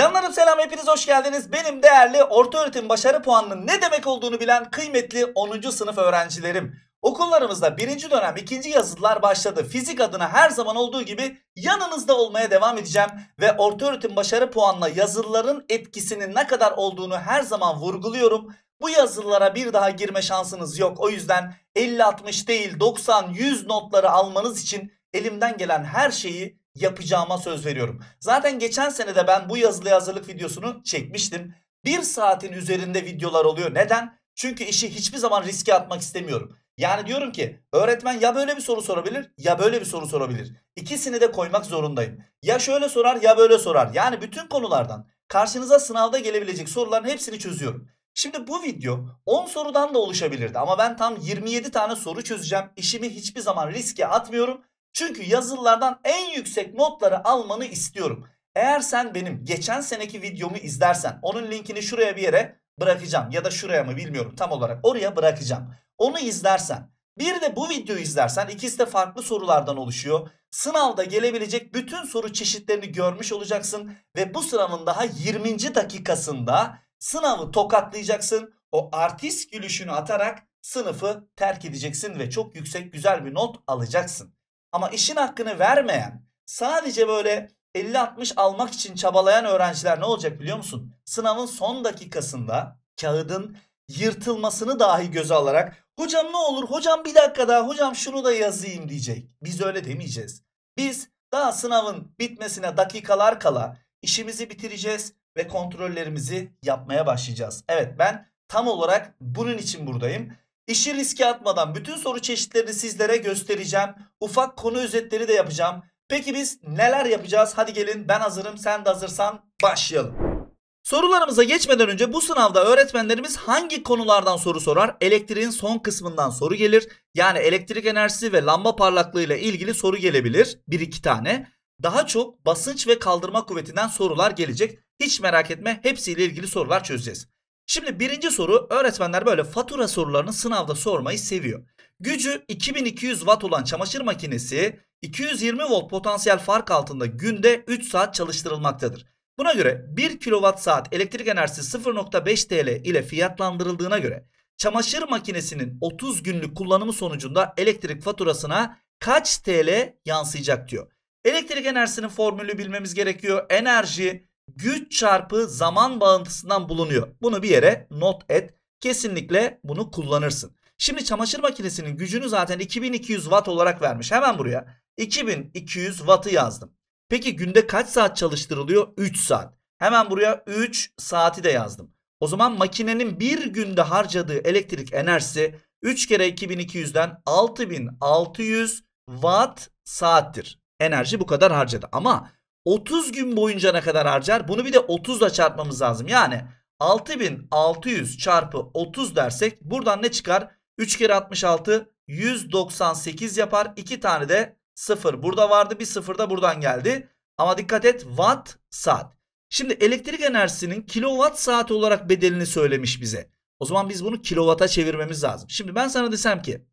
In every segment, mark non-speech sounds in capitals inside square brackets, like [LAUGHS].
Canlarım selam hepiniz hoş geldiniz. Benim değerli ortaöğretim başarı puanının ne demek olduğunu bilen kıymetli 10. sınıf öğrencilerim. Okullarımızda birinci dönem ikinci yazılılar başladı. Fizik adına her zaman olduğu gibi yanınızda olmaya devam edeceğim. Ve ortaöğretim başarı puanla yazılıların etkisinin ne kadar olduğunu her zaman vurguluyorum. Bu yazılılara bir daha girme şansınız yok. O yüzden 50-60 değil 90-100 notları almanız için elimden gelen her şeyi yapacağıma söz veriyorum. Zaten geçen sene de ben bu yazılı hazırlık videosunu çekmiştim. Bir saatin üzerinde videolar oluyor. Neden? Çünkü işi hiçbir zaman riske atmak istemiyorum. Yani diyorum ki öğretmen ya böyle bir soru sorabilir ya böyle bir soru sorabilir. İkisini de koymak zorundayım. Ya şöyle sorar ya böyle sorar. Yani bütün konulardan karşınıza sınavda gelebilecek soruların hepsini çözüyorum. Şimdi bu video 10 sorudan da oluşabilirdi ama ben tam 27 tane soru çözeceğim. İşimi hiçbir zaman riske atmıyorum çünkü yazılılardan en yüksek notları almanı istiyorum. Eğer sen benim geçen seneki videomu izlersen onun linkini şuraya bir yere bırakacağım ya da şuraya mı bilmiyorum tam olarak oraya bırakacağım. Onu izlersen bir de bu videoyu izlersen ikisi de farklı sorulardan oluşuyor. Sınavda gelebilecek bütün soru çeşitlerini görmüş olacaksın ve bu sınavın daha 20. dakikasında sınavı tokatlayacaksın. O artist gülüşünü atarak sınıfı terk edeceksin ve çok yüksek güzel bir not alacaksın. Ama işin hakkını vermeyen sadece böyle 50-60 almak için çabalayan öğrenciler ne olacak biliyor musun? Sınavın son dakikasında kağıdın yırtılmasını dahi göze alarak hocam ne olur hocam bir dakika daha hocam şunu da yazayım diyecek. Biz öyle demeyeceğiz. Biz daha sınavın bitmesine dakikalar kala işimizi bitireceğiz ve kontrollerimizi yapmaya başlayacağız. Evet ben tam olarak bunun için buradayım. İşi riske atmadan bütün soru çeşitlerini sizlere göstereceğim ufak konu özetleri de yapacağım. Peki biz neler yapacağız? Hadi gelin ben hazırım sen de hazırsan başlayalım. Sorularımıza geçmeden önce bu sınavda öğretmenlerimiz hangi konulardan soru sorar? Elektriğin son kısmından soru gelir. Yani elektrik enerjisi ve lamba parlaklığı ile ilgili soru gelebilir. Bir iki tane. Daha çok basınç ve kaldırma kuvvetinden sorular gelecek. Hiç merak etme hepsiyle ilgili sorular çözeceğiz. Şimdi birinci soru öğretmenler böyle fatura sorularını sınavda sormayı seviyor. Gücü 2200 watt olan çamaşır makinesi 220 volt potansiyel fark altında günde 3 saat çalıştırılmaktadır. Buna göre 1 kWh saat elektrik enerjisi 0.5 TL ile fiyatlandırıldığına göre çamaşır makinesinin 30 günlük kullanımı sonucunda elektrik faturasına kaç TL yansıyacak diyor. Elektrik enerjisinin formülü bilmemiz gerekiyor. Enerji güç çarpı zaman bağıntısından bulunuyor. Bunu bir yere not et. Kesinlikle bunu kullanırsın. Şimdi çamaşır makinesinin gücünü zaten 2200 watt olarak vermiş. Hemen buraya 2200 watt'ı yazdım. Peki günde kaç saat çalıştırılıyor? 3 saat. Hemen buraya 3 saati de yazdım. O zaman makinenin bir günde harcadığı elektrik enerjisi 3 kere 2200'den 6600 watt saattir. Enerji bu kadar harcadı. Ama 30 gün boyunca ne kadar harcar? Bunu bir de 30 ile çarpmamız lazım. Yani 6600 çarpı 30 dersek buradan ne çıkar? 3 kere 66 198 yapar. 2 tane de 0 burada vardı. Bir 0 da buradan geldi. Ama dikkat et watt saat. Şimdi elektrik enerjisinin kilowatt saat olarak bedelini söylemiş bize. O zaman biz bunu kilowata çevirmemiz lazım. Şimdi ben sana desem ki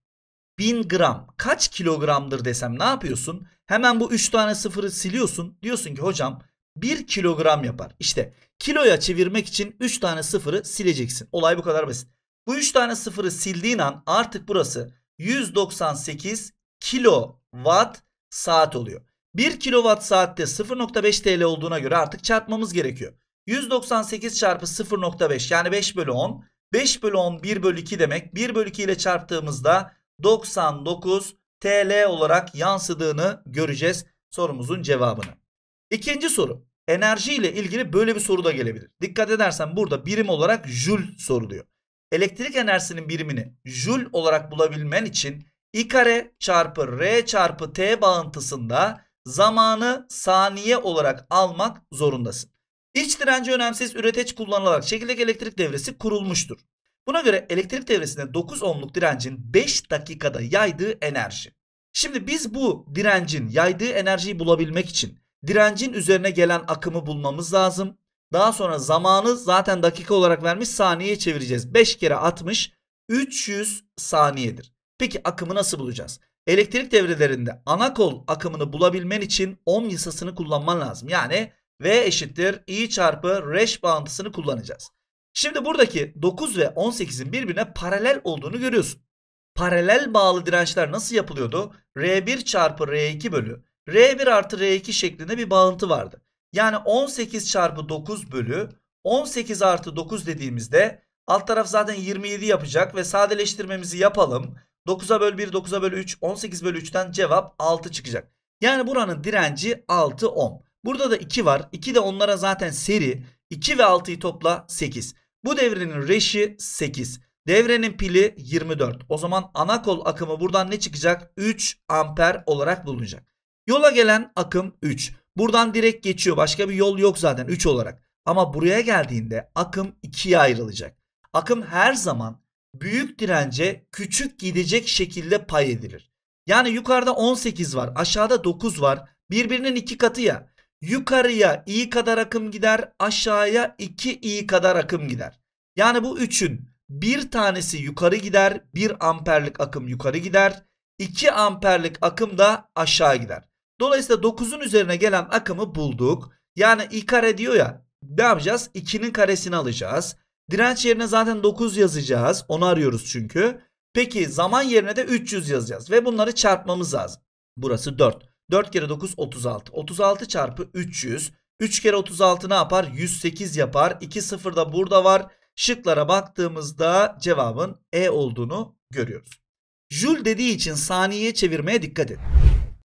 1000 gram kaç kilogramdır desem ne yapıyorsun? Hemen bu 3 tane sıfırı siliyorsun. Diyorsun ki hocam 1 kilogram yapar. İşte kiloya çevirmek için 3 tane sıfırı sileceksin. Olay bu kadar basit. Bu 3 tane sıfırı sildiğin an artık burası 198 kilowatt saat oluyor. 1 kilowatt saatte 0.5 TL olduğuna göre artık çarpmamız gerekiyor. 198 çarpı 0.5 yani 5 bölü 10. 5 bölü 10 1 bölü 2 demek. 1 bölü 2 ile çarptığımızda 99 TL olarak yansıdığını göreceğiz sorumuzun cevabını. İkinci soru. Enerji ile ilgili böyle bir soru da gelebilir. Dikkat edersen burada birim olarak jül soruluyor elektrik enerjisinin birimini jül olarak bulabilmen için i kare çarpı r çarpı t bağıntısında zamanı saniye olarak almak zorundasın. İç direnci önemsiz üreteç kullanılarak çekirdek elektrik devresi kurulmuştur. Buna göre elektrik devresinde 9 ohmluk direncin 5 dakikada yaydığı enerji. Şimdi biz bu direncin yaydığı enerjiyi bulabilmek için direncin üzerine gelen akımı bulmamız lazım. Daha sonra zamanı zaten dakika olarak vermiş saniyeye çevireceğiz. 5 kere 60 300 saniyedir. Peki akımı nasıl bulacağız? Elektrik devrelerinde ana kol akımını bulabilmen için ohm yasasını kullanman lazım. Yani V eşittir I çarpı reş bağıntısını kullanacağız. Şimdi buradaki 9 ve 18'in birbirine paralel olduğunu görüyorsun. Paralel bağlı dirençler nasıl yapılıyordu? R1 çarpı R2 bölü R1 artı R2 şeklinde bir bağıntı vardı. Yani 18 çarpı 9 bölü 18 artı 9 dediğimizde alt taraf zaten 27 yapacak ve sadeleştirmemizi yapalım. 9'a bölü 1, 9'a bölü 3, 18 bölü 3'ten cevap 6 çıkacak. Yani buranın direnci 6 ohm. Burada da 2 var. 2 de onlara zaten seri. 2 ve 6'yı topla 8. Bu devrenin reşi 8. Devrenin pili 24. O zaman ana kol akımı buradan ne çıkacak? 3 amper olarak bulunacak. Yola gelen akım 3. Buradan direkt geçiyor. Başka bir yol yok zaten 3 olarak. Ama buraya geldiğinde akım 2'ye ayrılacak. Akım her zaman büyük dirence küçük gidecek şekilde pay edilir. Yani yukarıda 18 var, aşağıda 9 var. Birbirinin iki katı ya. Yukarıya i kadar akım gider, aşağıya 2 i kadar akım gider. Yani bu üçün bir tanesi yukarı gider, 1 amperlik akım yukarı gider. 2 amperlik akım da aşağı gider. Dolayısıyla 9'un üzerine gelen akımı bulduk. Yani i kare diyor ya ne yapacağız? 2'nin karesini alacağız. Direnç yerine zaten 9 yazacağız. Onu arıyoruz çünkü. Peki zaman yerine de 300 yazacağız. Ve bunları çarpmamız lazım. Burası 4. 4 kere 9 36. 36 çarpı 300. 3 kere 36 ne yapar? 108 yapar. 2 0 da burada var. Şıklara baktığımızda cevabın E olduğunu görüyoruz. Jül dediği için saniyeye çevirmeye dikkat edin.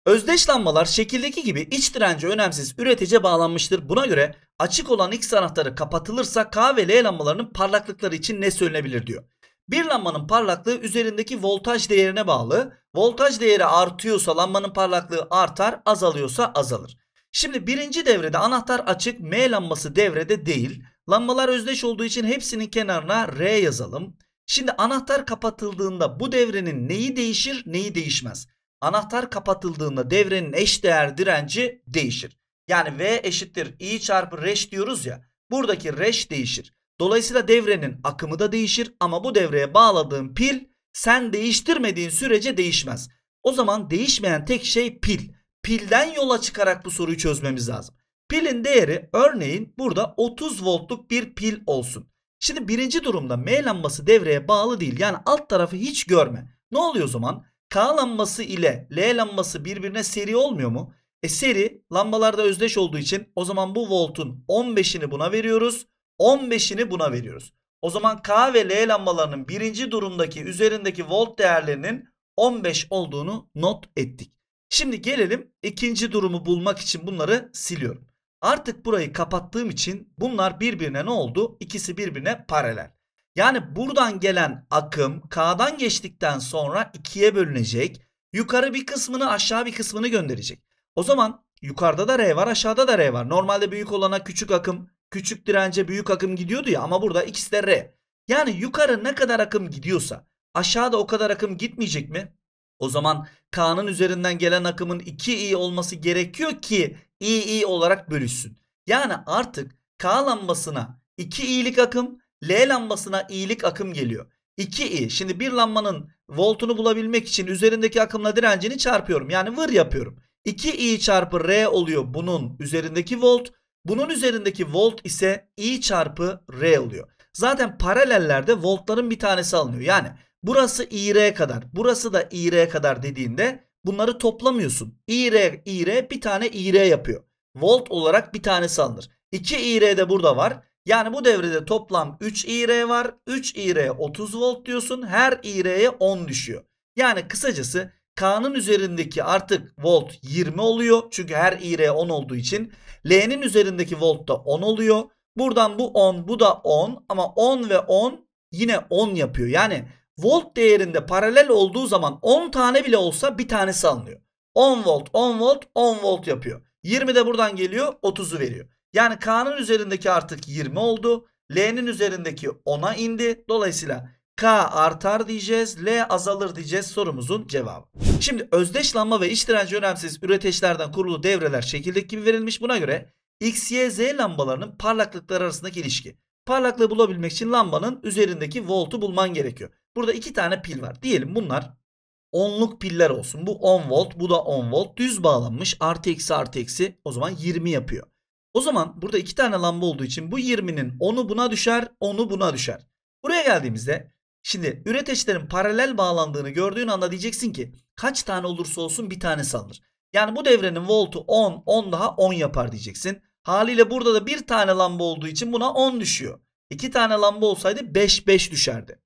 Özdeşlanmalar şekildeki gibi iç direnci önemsiz üretece bağlanmıştır. Buna göre açık olan X anahtarı kapatılırsa K ve L lambalarının parlaklıkları için ne söylenebilir diyor. Bir lambanın parlaklığı üzerindeki voltaj değerine bağlı. Voltaj değeri artıyorsa lambanın parlaklığı artar, azalıyorsa azalır. Şimdi birinci devrede anahtar açık, M lambası devrede değil. Lambalar özdeş olduğu için hepsinin kenarına R yazalım. Şimdi anahtar kapatıldığında bu devrenin neyi değişir, neyi değişmez? Anahtar kapatıldığında devrenin eşdeğer direnci değişir. Yani V eşittir I çarpı reş diyoruz ya. Buradaki reş değişir. Dolayısıyla devrenin akımı da değişir ama bu devreye bağladığın pil sen değiştirmediğin sürece değişmez. O zaman değişmeyen tek şey pil. Pilden yola çıkarak bu soruyu çözmemiz lazım. Pilin değeri örneğin burada 30 voltluk bir pil olsun. Şimdi birinci durumda M lambası devreye bağlı değil. Yani alt tarafı hiç görme. Ne oluyor o zaman? K lambası ile L lambası birbirine seri olmuyor mu? E seri lambalarda özdeş olduğu için o zaman bu voltun 15'ini buna veriyoruz. 15'ini buna veriyoruz. O zaman K ve L lambalarının birinci durumdaki üzerindeki volt değerlerinin 15 olduğunu not ettik. Şimdi gelelim ikinci durumu bulmak için bunları siliyorum. Artık burayı kapattığım için bunlar birbirine ne oldu? İkisi birbirine paralel. Yani buradan gelen akım K'dan geçtikten sonra 2'ye bölünecek. Yukarı bir kısmını aşağı bir kısmını gönderecek. O zaman yukarıda da R var aşağıda da R var. Normalde büyük olana küçük akım küçük dirence büyük akım gidiyordu ya ama burada ikisi de R. Yani yukarı ne kadar akım gidiyorsa aşağıda o kadar akım gitmeyecek mi? O zaman K'nın üzerinden gelen akımın 2i olması gerekiyor ki i i olarak bölüşsün. Yani artık K lambasına 2i'lik akım L lambasına iyilik akım geliyor. 2i. Şimdi bir lambanın voltunu bulabilmek için üzerindeki akımla direncini çarpıyorum. Yani vır yapıyorum. 2i çarpı R oluyor bunun üzerindeki volt. Bunun üzerindeki volt ise i çarpı R oluyor. Zaten paralellerde voltların bir tanesi alınıyor. Yani burası ir kadar, burası da ir kadar dediğinde bunları toplamıyorsun. ir ir bir tane ir yapıyor. Volt olarak bir tanesi alınır. 2 ir de burada var. Yani bu devrede toplam 3 IR var. 3 IR 30 volt diyorsun. Her IR'ye 10 düşüyor. Yani kısacası K'nın üzerindeki artık volt 20 oluyor. Çünkü her IR 10 olduğu için. L'nin üzerindeki volt da 10 oluyor. Buradan bu 10 bu da 10 ama 10 ve 10 yine 10 yapıyor. Yani volt değerinde paralel olduğu zaman 10 tane bile olsa bir tanesi alınıyor. 10 volt 10 volt 10 volt yapıyor. 20 de buradan geliyor 30'u veriyor. Yani K'nın üzerindeki artık 20 oldu. L'nin üzerindeki 10'a indi. Dolayısıyla K artar diyeceğiz. L azalır diyeceğiz sorumuzun cevabı. Şimdi özdeşlanma ve iç direnci önemsiz üreteçlerden kurulu devreler şekildeki gibi verilmiş. Buna göre X, Y, Z lambalarının parlaklıkları arasındaki ilişki. Parlaklığı bulabilmek için lambanın üzerindeki voltu bulman gerekiyor. Burada iki tane pil var. Diyelim bunlar onluk piller olsun. Bu 10 volt bu da 10 volt düz bağlanmış artı eksi artı eksi o zaman 20 yapıyor. O zaman burada iki tane lamba olduğu için bu 20'nin 10'u buna düşer, 10'u buna düşer. Buraya geldiğimizde şimdi üreteçlerin paralel bağlandığını gördüğün anda diyeceksin ki kaç tane olursa olsun bir tane alır. Yani bu devrenin voltu 10, 10 daha 10 yapar diyeceksin. Haliyle burada da bir tane lamba olduğu için buna 10 düşüyor. İki tane lamba olsaydı 5, 5 düşerdi.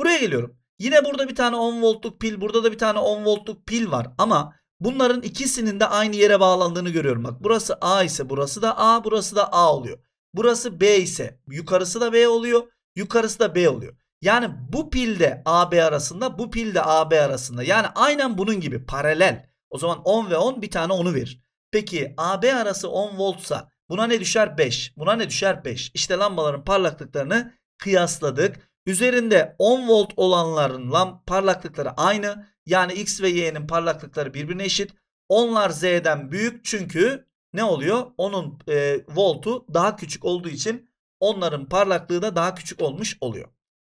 Buraya geliyorum. Yine burada bir tane 10 voltluk pil, burada da bir tane 10 voltluk pil var ama Bunların ikisinin de aynı yere bağlandığını görüyorum. Bak burası A ise burası da A, burası da A oluyor. Burası B ise yukarısı da B oluyor, yukarısı da B oluyor. Yani bu pilde AB arasında, bu pilde AB arasında. Yani aynen bunun gibi paralel. O zaman 10 ve 10 bir tane onu verir. Peki AB arası 10 voltsa buna ne düşer? 5. Buna ne düşer? 5. İşte lambaların parlaklıklarını kıyasladık. Üzerinde 10 volt olanların lamp parlaklıkları aynı. Yani X ve Y'nin parlaklıkları birbirine eşit. Onlar Z'den büyük çünkü ne oluyor? Onun e, voltu daha küçük olduğu için onların parlaklığı da daha küçük olmuş oluyor.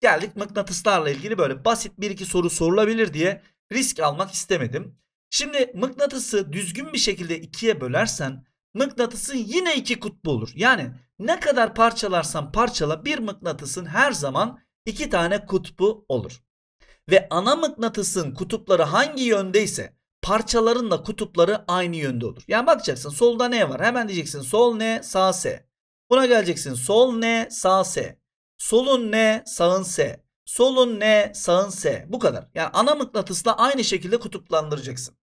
Geldik mıknatıslarla ilgili böyle basit bir iki soru sorulabilir diye risk almak istemedim. Şimdi mıknatısı düzgün bir şekilde ikiye bölersen mıknatısın yine iki kutbu olur. Yani ne kadar parçalarsan parçala bir mıknatısın her zaman iki tane kutbu olur. Ve ana mıknatısın kutupları hangi yöndeyse parçaların da kutupları aynı yönde olur. Yani bakacaksın solda ne var? Hemen diyeceksin sol ne sağ S. Buna geleceksin sol ne sağ S. Solun ne sağın S. Solun ne sağın S. Bu kadar. Yani ana mıknatısla aynı şekilde kutuplandıracaksın.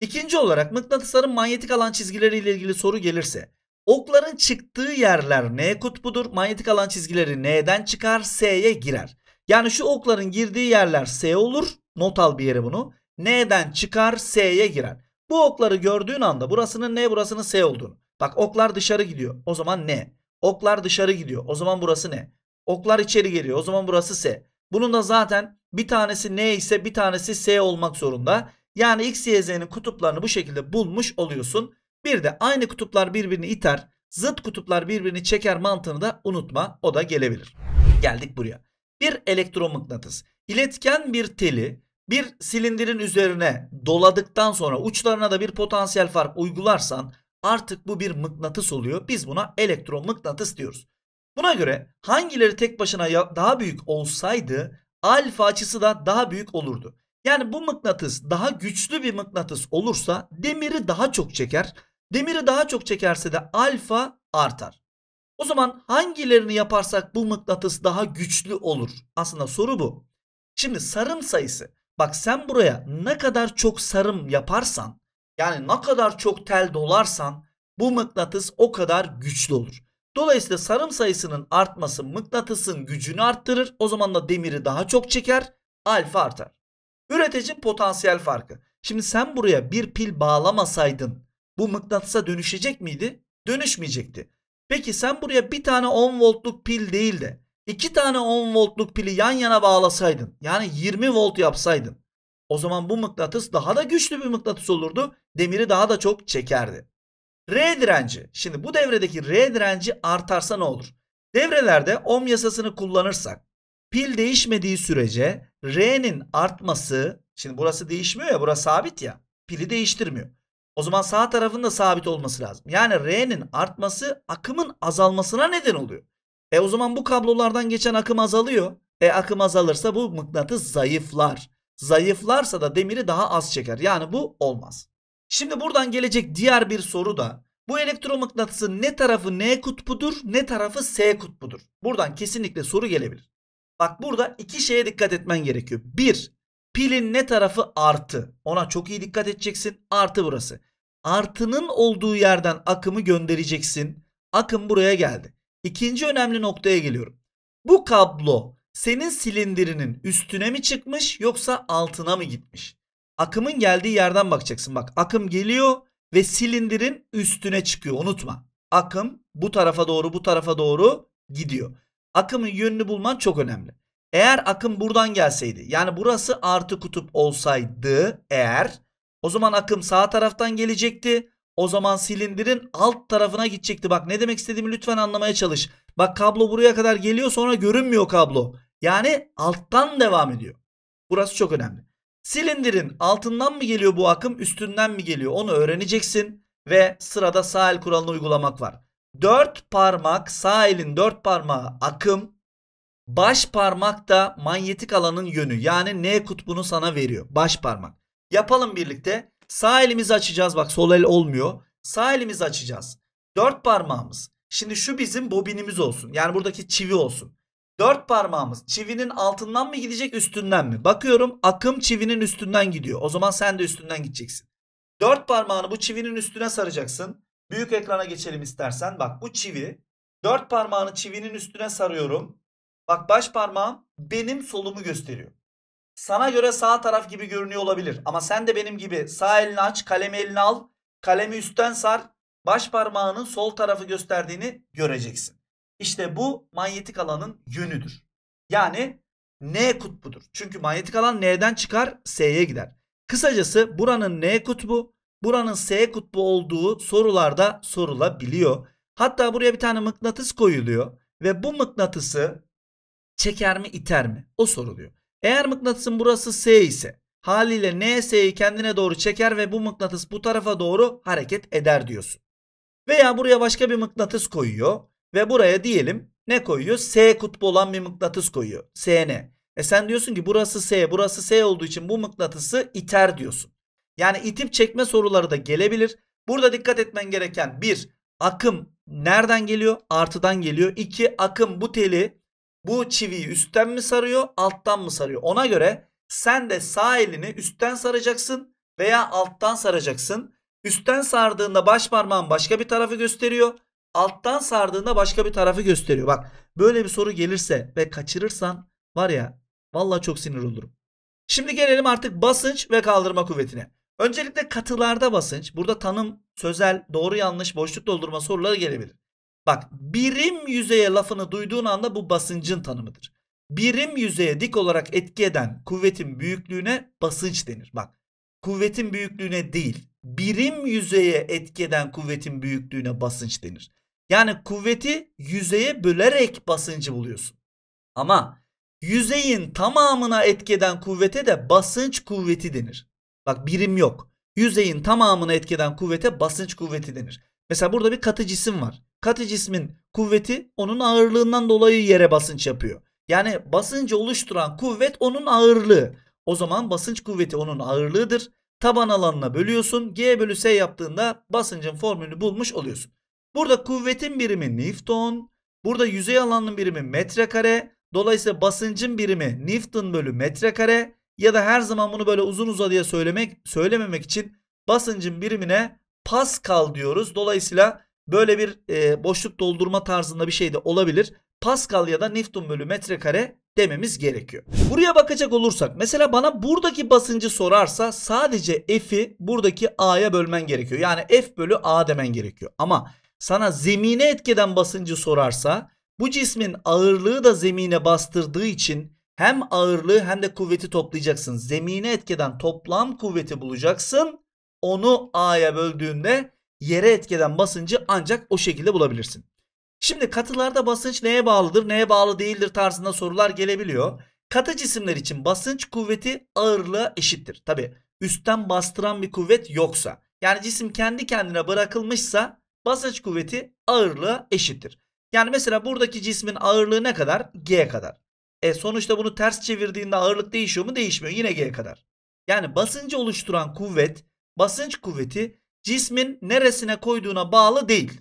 İkinci olarak mıknatısların manyetik alan çizgileriyle ilgili soru gelirse Okların çıktığı yerler N kutbudur. Manyetik alan çizgileri N'den çıkar S'ye girer. Yani şu okların girdiği yerler S olur. Not al bir yere bunu. N'den çıkar S'ye girer. Bu okları gördüğün anda burasının N burasının S olduğunu. Bak oklar dışarı gidiyor. O zaman N. Oklar dışarı gidiyor. O zaman burası N. Oklar içeri geliyor. O zaman burası S. Bunun da zaten bir tanesi N ise bir tanesi S olmak zorunda. Yani X, Y, Z'nin kutuplarını bu şekilde bulmuş oluyorsun. Bir de aynı kutuplar birbirini iter, zıt kutuplar birbirini çeker mantığını da unutma. O da gelebilir. Geldik buraya. Bir elektromıknatıs iletken bir teli bir silindirin üzerine doladıktan sonra uçlarına da bir potansiyel fark uygularsan artık bu bir mıknatıs oluyor. Biz buna elektromıknatıs diyoruz. Buna göre hangileri tek başına daha büyük olsaydı alfa açısı da daha büyük olurdu. Yani bu mıknatıs daha güçlü bir mıknatıs olursa demiri daha çok çeker. Demiri daha çok çekerse de alfa artar. O zaman hangilerini yaparsak bu mıknatıs daha güçlü olur? Aslında soru bu. Şimdi sarım sayısı. Bak sen buraya ne kadar çok sarım yaparsan yani ne kadar çok tel dolarsan bu mıknatıs o kadar güçlü olur. Dolayısıyla sarım sayısının artması mıknatısın gücünü arttırır. O zaman da demiri daha çok çeker. Alfa artar. Üretici potansiyel farkı. Şimdi sen buraya bir pil bağlamasaydın bu mıknatısa dönüşecek miydi? Dönüşmeyecekti. Peki sen buraya bir tane 10 voltluk pil değil de iki tane 10 voltluk pili yan yana bağlasaydın yani 20 volt yapsaydın o zaman bu mıknatıs daha da güçlü bir mıknatıs olurdu. Demiri daha da çok çekerdi. R direnci. Şimdi bu devredeki R direnci artarsa ne olur? Devrelerde ohm yasasını kullanırsak Pil değişmediği sürece R'nin artması, şimdi burası değişmiyor ya burası sabit ya. Pili değiştirmiyor. O zaman sağ tarafın da sabit olması lazım. Yani R'nin artması akımın azalmasına neden oluyor. E o zaman bu kablolardan geçen akım azalıyor. E akım azalırsa bu mıknatıs zayıflar. Zayıflarsa da demiri daha az çeker. Yani bu olmaz. Şimdi buradan gelecek diğer bir soru da bu elektromıknatısın ne tarafı N kutbudur ne tarafı S kutbudur. Buradan kesinlikle soru gelebilir. Bak burada iki şeye dikkat etmen gerekiyor. Bir, pilin ne tarafı artı. Ona çok iyi dikkat edeceksin. Artı burası. Artının olduğu yerden akımı göndereceksin. Akım buraya geldi. İkinci önemli noktaya geliyorum. Bu kablo senin silindirinin üstüne mi çıkmış yoksa altına mı gitmiş? Akımın geldiği yerden bakacaksın. Bak akım geliyor ve silindirin üstüne çıkıyor. Unutma. Akım bu tarafa doğru bu tarafa doğru gidiyor. Akımın yönünü bulman çok önemli. Eğer akım buradan gelseydi yani burası artı kutup olsaydı eğer o zaman akım sağ taraftan gelecekti. O zaman silindirin alt tarafına gidecekti. Bak ne demek istediğimi lütfen anlamaya çalış. Bak kablo buraya kadar geliyor sonra görünmüyor kablo. Yani alttan devam ediyor. Burası çok önemli. Silindirin altından mı geliyor bu akım üstünden mi geliyor onu öğreneceksin. Ve sırada sağ el kuralını uygulamak var. Dört parmak sağ elin dört parmağı akım. Baş parmak da manyetik alanın yönü yani N kutbunu sana veriyor. Baş parmak. Yapalım birlikte. Sağ elimizi açacağız. Bak sol el olmuyor. Sağ elimizi açacağız. Dört parmağımız. Şimdi şu bizim bobinimiz olsun. Yani buradaki çivi olsun. Dört parmağımız çivinin altından mı gidecek üstünden mi? Bakıyorum akım çivinin üstünden gidiyor. O zaman sen de üstünden gideceksin. Dört parmağını bu çivinin üstüne saracaksın. Büyük ekrana geçelim istersen. Bak bu çivi. Dört parmağını çivinin üstüne sarıyorum. Bak baş parmağım benim solumu gösteriyor. Sana göre sağ taraf gibi görünüyor olabilir. Ama sen de benim gibi sağ elini aç, kalemi elini al. Kalemi üstten sar. Baş parmağının sol tarafı gösterdiğini göreceksin. İşte bu manyetik alanın yönüdür. Yani N kutbudur. Çünkü manyetik alan N'den çıkar S'ye gider. Kısacası buranın N kutbu buranın S kutbu olduğu sorularda sorulabiliyor. Hatta buraya bir tane mıknatıs koyuluyor ve bu mıknatısı çeker mi iter mi o soruluyor. Eğer mıknatısın burası S ise haliyle NS'yi kendine doğru çeker ve bu mıknatıs bu tarafa doğru hareket eder diyorsun. Veya buraya başka bir mıknatıs koyuyor ve buraya diyelim ne koyuyor? S kutbu olan bir mıknatıs koyuyor. SN. E sen diyorsun ki burası S, burası S olduğu için bu mıknatısı iter diyorsun. Yani itip çekme soruları da gelebilir. Burada dikkat etmen gereken bir akım nereden geliyor? Artıdan geliyor. İki akım bu teli bu çiviyi üstten mi sarıyor alttan mı sarıyor? Ona göre sen de sağ elini üstten saracaksın veya alttan saracaksın. Üstten sardığında baş parmağın başka bir tarafı gösteriyor. Alttan sardığında başka bir tarafı gösteriyor. Bak böyle bir soru gelirse ve kaçırırsan var ya vallahi çok sinir olurum. Şimdi gelelim artık basınç ve kaldırma kuvvetine. Öncelikle katılarda basınç. Burada tanım, sözel, doğru yanlış, boşluk doldurma soruları gelebilir. Bak birim yüzeye lafını duyduğun anda bu basıncın tanımıdır. Birim yüzeye dik olarak etki eden kuvvetin büyüklüğüne basınç denir. Bak kuvvetin büyüklüğüne değil birim yüzeye etki eden kuvvetin büyüklüğüne basınç denir. Yani kuvveti yüzeye bölerek basıncı buluyorsun. Ama yüzeyin tamamına etkeden kuvvete de basınç kuvveti denir. Bak birim yok. Yüzeyin tamamını etkeden kuvvete basınç kuvveti denir. Mesela burada bir katı cisim var. Katı cismin kuvveti onun ağırlığından dolayı yere basınç yapıyor. Yani basıncı oluşturan kuvvet onun ağırlığı. O zaman basınç kuvveti onun ağırlığıdır. Taban alanına bölüyorsun. G bölü S yaptığında basıncın formülünü bulmuş oluyorsun. Burada kuvvetin birimi Newton. Burada yüzey alanının birimi metrekare. Dolayısıyla basıncın birimi Newton bölü metrekare ya da her zaman bunu böyle uzun uzadıya söylemek söylememek için basıncın birimine Pascal diyoruz. Dolayısıyla böyle bir e, boşluk doldurma tarzında bir şey de olabilir. Pascal ya da Newton bölü metrekare dememiz gerekiyor. Buraya bakacak olursak mesela bana buradaki basıncı sorarsa sadece F'i buradaki A'ya bölmen gerekiyor. Yani F bölü A demen gerekiyor. Ama sana zemine etkeden basıncı sorarsa bu cismin ağırlığı da zemine bastırdığı için hem ağırlığı hem de kuvveti toplayacaksın. Zemine etkeden toplam kuvveti bulacaksın. Onu A'ya böldüğünde yere etkeden basıncı ancak o şekilde bulabilirsin. Şimdi katılarda basınç neye bağlıdır, neye bağlı değildir tarzında sorular gelebiliyor. Katı cisimler için basınç kuvveti ağırlığa eşittir. Tabi üstten bastıran bir kuvvet yoksa. Yani cisim kendi kendine bırakılmışsa basınç kuvveti ağırlığa eşittir. Yani mesela buradaki cismin ağırlığı ne kadar? G kadar. E sonuçta bunu ters çevirdiğinde ağırlık değişiyor mu? Değişmiyor. Yine G kadar. Yani basıncı oluşturan kuvvet, basınç kuvveti cismin neresine koyduğuna bağlı değil.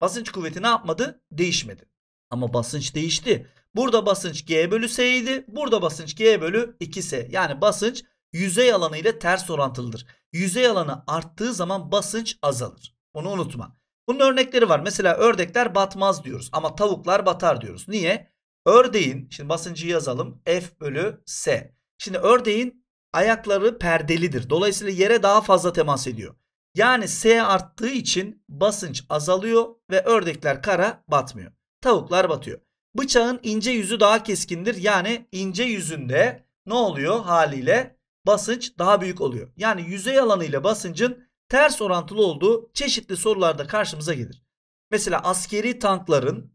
Basınç kuvveti ne yapmadı? Değişmedi. Ama basınç değişti. Burada basınç G bölü S idi. Burada basınç G bölü 2S. Yani basınç yüzey alanı ile ters orantılıdır. Yüzey alanı arttığı zaman basınç azalır. Bunu unutma. Bunun örnekleri var. Mesela ördekler batmaz diyoruz ama tavuklar batar diyoruz. Niye? Ördeğin şimdi basıncı yazalım. F bölü S. Şimdi ördeğin ayakları perdelidir. Dolayısıyla yere daha fazla temas ediyor. Yani S arttığı için basınç azalıyor ve ördekler kara batmıyor. Tavuklar batıyor. Bıçağın ince yüzü daha keskindir. Yani ince yüzünde ne oluyor haliyle? Basınç daha büyük oluyor. Yani yüzey alanıyla basıncın ters orantılı olduğu çeşitli sorularda karşımıza gelir. Mesela askeri tankların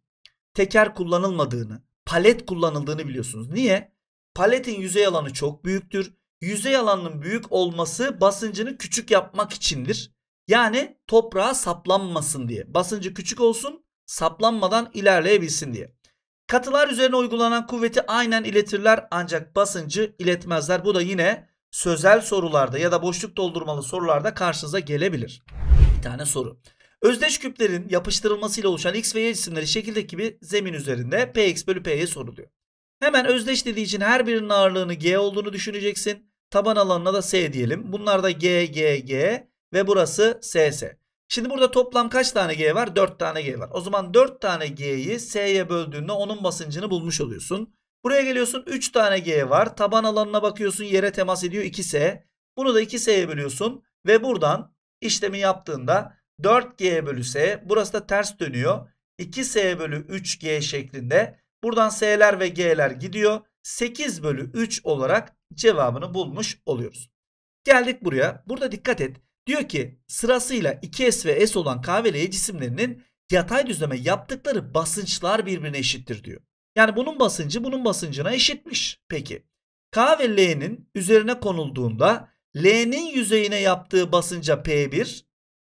teker kullanılmadığını, palet kullanıldığını biliyorsunuz. Niye? Paletin yüzey alanı çok büyüktür. Yüzey alanının büyük olması basıncını küçük yapmak içindir. Yani toprağa saplanmasın diye. Basıncı küçük olsun saplanmadan ilerleyebilsin diye. Katılar üzerine uygulanan kuvveti aynen iletirler ancak basıncı iletmezler. Bu da yine sözel sorularda ya da boşluk doldurmalı sorularda karşınıza gelebilir. Bir tane soru. Özdeş küplerin yapıştırılmasıyla oluşan x ve y cisimleri şekildeki gibi zemin üzerinde px bölü p'ye soruluyor. Hemen özdeş dediği için her birinin ağırlığını g olduğunu düşüneceksin. Taban alanına da s diyelim. Bunlar da g, g, g ve burası ss. Şimdi burada toplam kaç tane g var? 4 tane g var. O zaman 4 tane g'yi s'ye böldüğünde onun basıncını bulmuş oluyorsun. Buraya geliyorsun 3 tane g var. Taban alanına bakıyorsun yere temas ediyor 2s. Bunu da 2s'ye bölüyorsun ve buradan işlemi yaptığında 4G bölü S. Burası da ters dönüyor. 2S bölü 3G şeklinde. Buradan S'ler ve G'ler gidiyor. 8 bölü 3 olarak cevabını bulmuş oluyoruz. Geldik buraya. Burada dikkat et. Diyor ki sırasıyla 2S ve S olan K ve L cisimlerinin yatay düzleme yaptıkları basınçlar birbirine eşittir diyor. Yani bunun basıncı bunun basıncına eşitmiş. Peki K ve L'nin üzerine konulduğunda L'nin yüzeyine yaptığı basınca P1,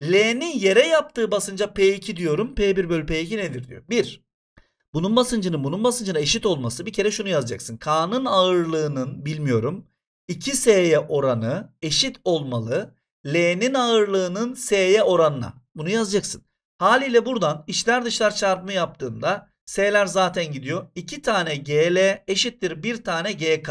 L'nin yere yaptığı basınca P2 diyorum. P1 bölü P2 nedir diyor. 1. Bunun basıncının bunun basıncına eşit olması bir kere şunu yazacaksın. K'nın ağırlığının bilmiyorum 2S'ye oranı eşit olmalı. L'nin ağırlığının S'ye oranına. Bunu yazacaksın. Haliyle buradan içler dışlar çarpımı yaptığımda S'ler zaten gidiyor. 2 tane GL eşittir 1 tane GK.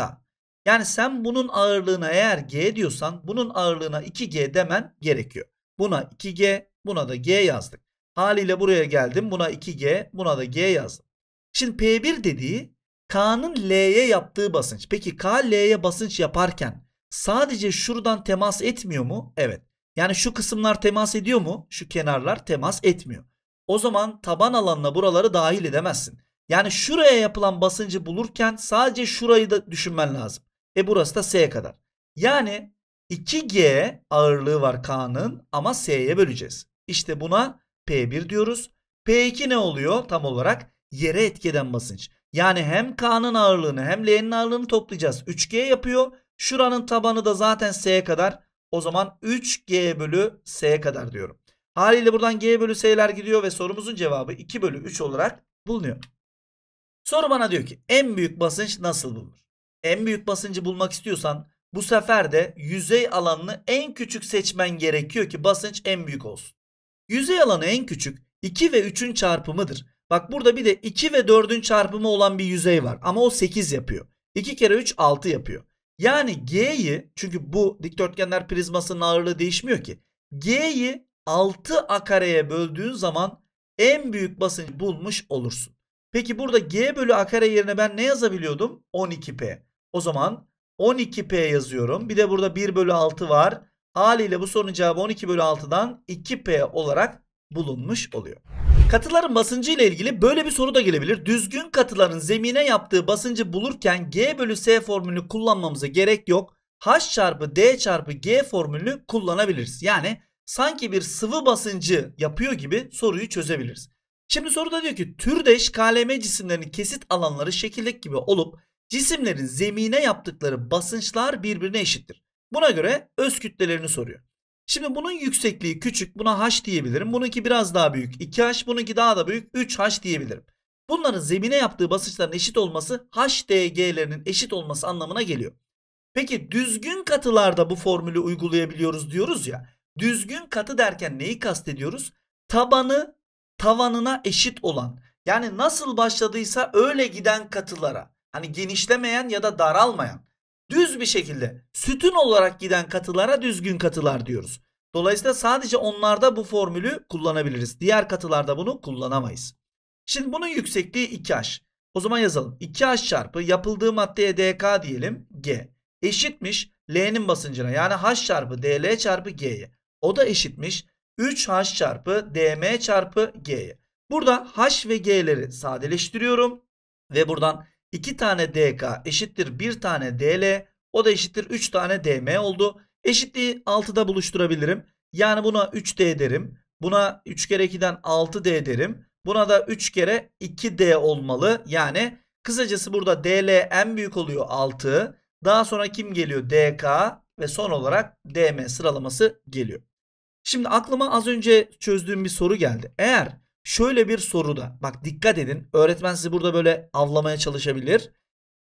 Yani sen bunun ağırlığına eğer G diyorsan bunun ağırlığına 2G demen gerekiyor. Buna 2G, buna da G yazdık. Haliyle buraya geldim. Buna 2G, buna da G yazdım. Şimdi P1 dediği K'nın L'ye yaptığı basınç. Peki K L'ye basınç yaparken sadece şuradan temas etmiyor mu? Evet. Yani şu kısımlar temas ediyor mu? Şu kenarlar temas etmiyor. O zaman taban alanına buraları dahil edemezsin. Yani şuraya yapılan basıncı bulurken sadece şurayı da düşünmen lazım. E burası da S'ye kadar. Yani 2G ağırlığı var K'nın ama S'ye böleceğiz. İşte buna P1 diyoruz. P2 ne oluyor tam olarak? Yere etkeden basınç. Yani hem K'nın ağırlığını hem L'nin ağırlığını toplayacağız. 3G yapıyor. Şuranın tabanı da zaten S'ye kadar. O zaman 3G bölü S'ye kadar diyorum. Haliyle buradan G bölü S'ler gidiyor ve sorumuzun cevabı 2 bölü 3 olarak bulunuyor. Soru bana diyor ki en büyük basınç nasıl bulunur? En büyük basıncı bulmak istiyorsan bu sefer de yüzey alanını en küçük seçmen gerekiyor ki basınç en büyük olsun. Yüzey alanı en küçük 2 ve 3'ün çarpımıdır. Bak burada bir de 2 ve 4'ün çarpımı olan bir yüzey var ama o 8 yapıyor. 2 kere 3 6 yapıyor. Yani G'yi çünkü bu dikdörtgenler prizmasının ağırlığı değişmiyor ki. G'yi 6 a kareye böldüğün zaman en büyük basınç bulmuş olursun. Peki burada G bölü a kare yerine ben ne yazabiliyordum? 12P. O zaman 12P yazıyorum. Bir de burada 1 bölü 6 var. Haliyle bu sorunun cevabı 12 bölü 6'dan 2P olarak bulunmuş oluyor. Katıların basıncı ile ilgili böyle bir soru da gelebilir. Düzgün katıların zemine yaptığı basıncı bulurken G bölü S formülünü kullanmamıza gerek yok. H çarpı D çarpı G formülünü kullanabiliriz. Yani sanki bir sıvı basıncı yapıyor gibi soruyu çözebiliriz. Şimdi soruda diyor ki türdeş KLM cisimlerinin kesit alanları şekildeki gibi olup Cisimlerin zemine yaptıkları basınçlar birbirine eşittir. Buna göre öz kütlelerini soruyor. Şimdi bunun yüksekliği küçük. Buna h diyebilirim. Bununki biraz daha büyük. 2h bununki daha da büyük. 3h diyebilirim. Bunların zemine yaptığı basınçların eşit olması HDG'lerinin eşit olması anlamına geliyor. Peki düzgün katılarda bu formülü uygulayabiliyoruz diyoruz ya. Düzgün katı derken neyi kastediyoruz? Tabanı tavanına eşit olan. Yani nasıl başladıysa öyle giden katılara. Hani genişlemeyen ya da daralmayan. Düz bir şekilde sütun olarak giden katılara düzgün katılar diyoruz. Dolayısıyla sadece onlarda bu formülü kullanabiliriz. Diğer katılarda bunu kullanamayız. Şimdi bunun yüksekliği 2H. O zaman yazalım. 2H çarpı yapıldığı maddeye DK diyelim G. Eşitmiş L'nin basıncına yani H çarpı DL çarpı G'ye. O da eşitmiş 3H çarpı DM çarpı G'ye. Burada H ve G'leri sadeleştiriyorum. Ve buradan 2 tane DK eşittir 1 tane DL. O da eşittir 3 tane DM oldu. Eşitliği 6'da buluşturabilirim. Yani buna 3D derim. Buna 3 kere 2'den 6D derim. Buna da 3 kere 2D olmalı. Yani kısacası burada DL en büyük oluyor 6. Daha sonra kim geliyor? DK ve son olarak DM sıralaması geliyor. Şimdi aklıma az önce çözdüğüm bir soru geldi. Eğer Şöyle bir soruda bak dikkat edin öğretmen sizi burada böyle avlamaya çalışabilir.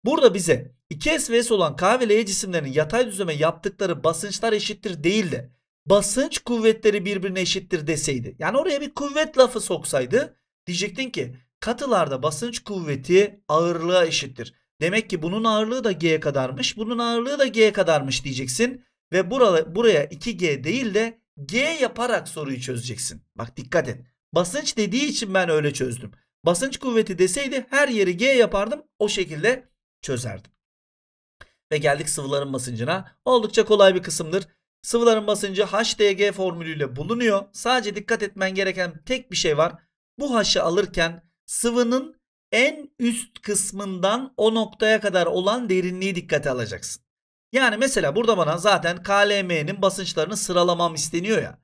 Burada bize 2S ve S olan K ve L cisimlerinin yatay düzleme yaptıkları basınçlar eşittir değil de basınç kuvvetleri birbirine eşittir deseydi. Yani oraya bir kuvvet lafı soksaydı diyecektin ki katılarda basınç kuvveti ağırlığa eşittir. Demek ki bunun ağırlığı da G'ye kadarmış bunun ağırlığı da G'ye kadarmış diyeceksin. Ve buraya, buraya 2G değil de G yaparak soruyu çözeceksin. Bak dikkat et. Basınç dediği için ben öyle çözdüm. Basınç kuvveti deseydi her yeri G yapardım. O şekilde çözerdim. Ve geldik sıvıların basıncına. Oldukça kolay bir kısımdır. Sıvıların basıncı HDG formülüyle bulunuyor. Sadece dikkat etmen gereken tek bir şey var. Bu haşı alırken sıvının en üst kısmından o noktaya kadar olan derinliği dikkate alacaksın. Yani mesela burada bana zaten KLM'nin basınçlarını sıralamam isteniyor ya.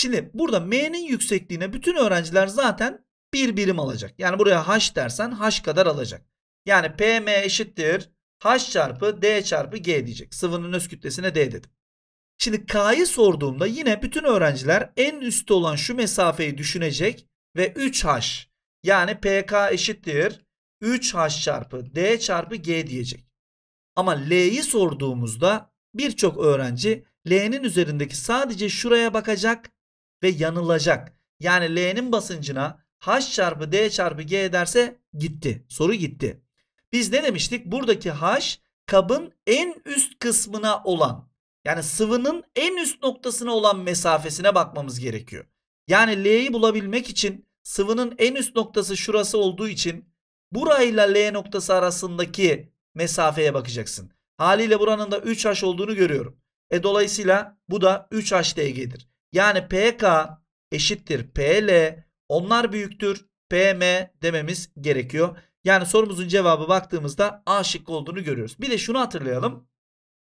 Şimdi burada M'nin yüksekliğine bütün öğrenciler zaten bir birim alacak. Yani buraya H dersen H kadar alacak. Yani PM eşittir H çarpı D çarpı G diyecek. Sıvının öz kütlesine D dedim. Şimdi K'yı sorduğumda yine bütün öğrenciler en üstte olan şu mesafeyi düşünecek ve 3H yani PK eşittir 3H çarpı D çarpı G diyecek. Ama L'yi sorduğumuzda birçok öğrenci L'nin üzerindeki sadece şuraya bakacak ve yanılacak. Yani L'nin basıncına H çarpı D çarpı G ederse gitti. Soru gitti. Biz ne demiştik? Buradaki H kabın en üst kısmına olan yani sıvının en üst noktasına olan mesafesine bakmamız gerekiyor. Yani L'yi bulabilmek için sıvının en üst noktası şurası olduğu için burayla L noktası arasındaki mesafeye bakacaksın. Haliyle buranın da 3H olduğunu görüyorum. E dolayısıyla bu da 3HDG'dir. Yani PK eşittir PL onlar büyüktür PM dememiz gerekiyor. Yani sorumuzun cevabı baktığımızda A şıkkı olduğunu görüyoruz. Bir de şunu hatırlayalım.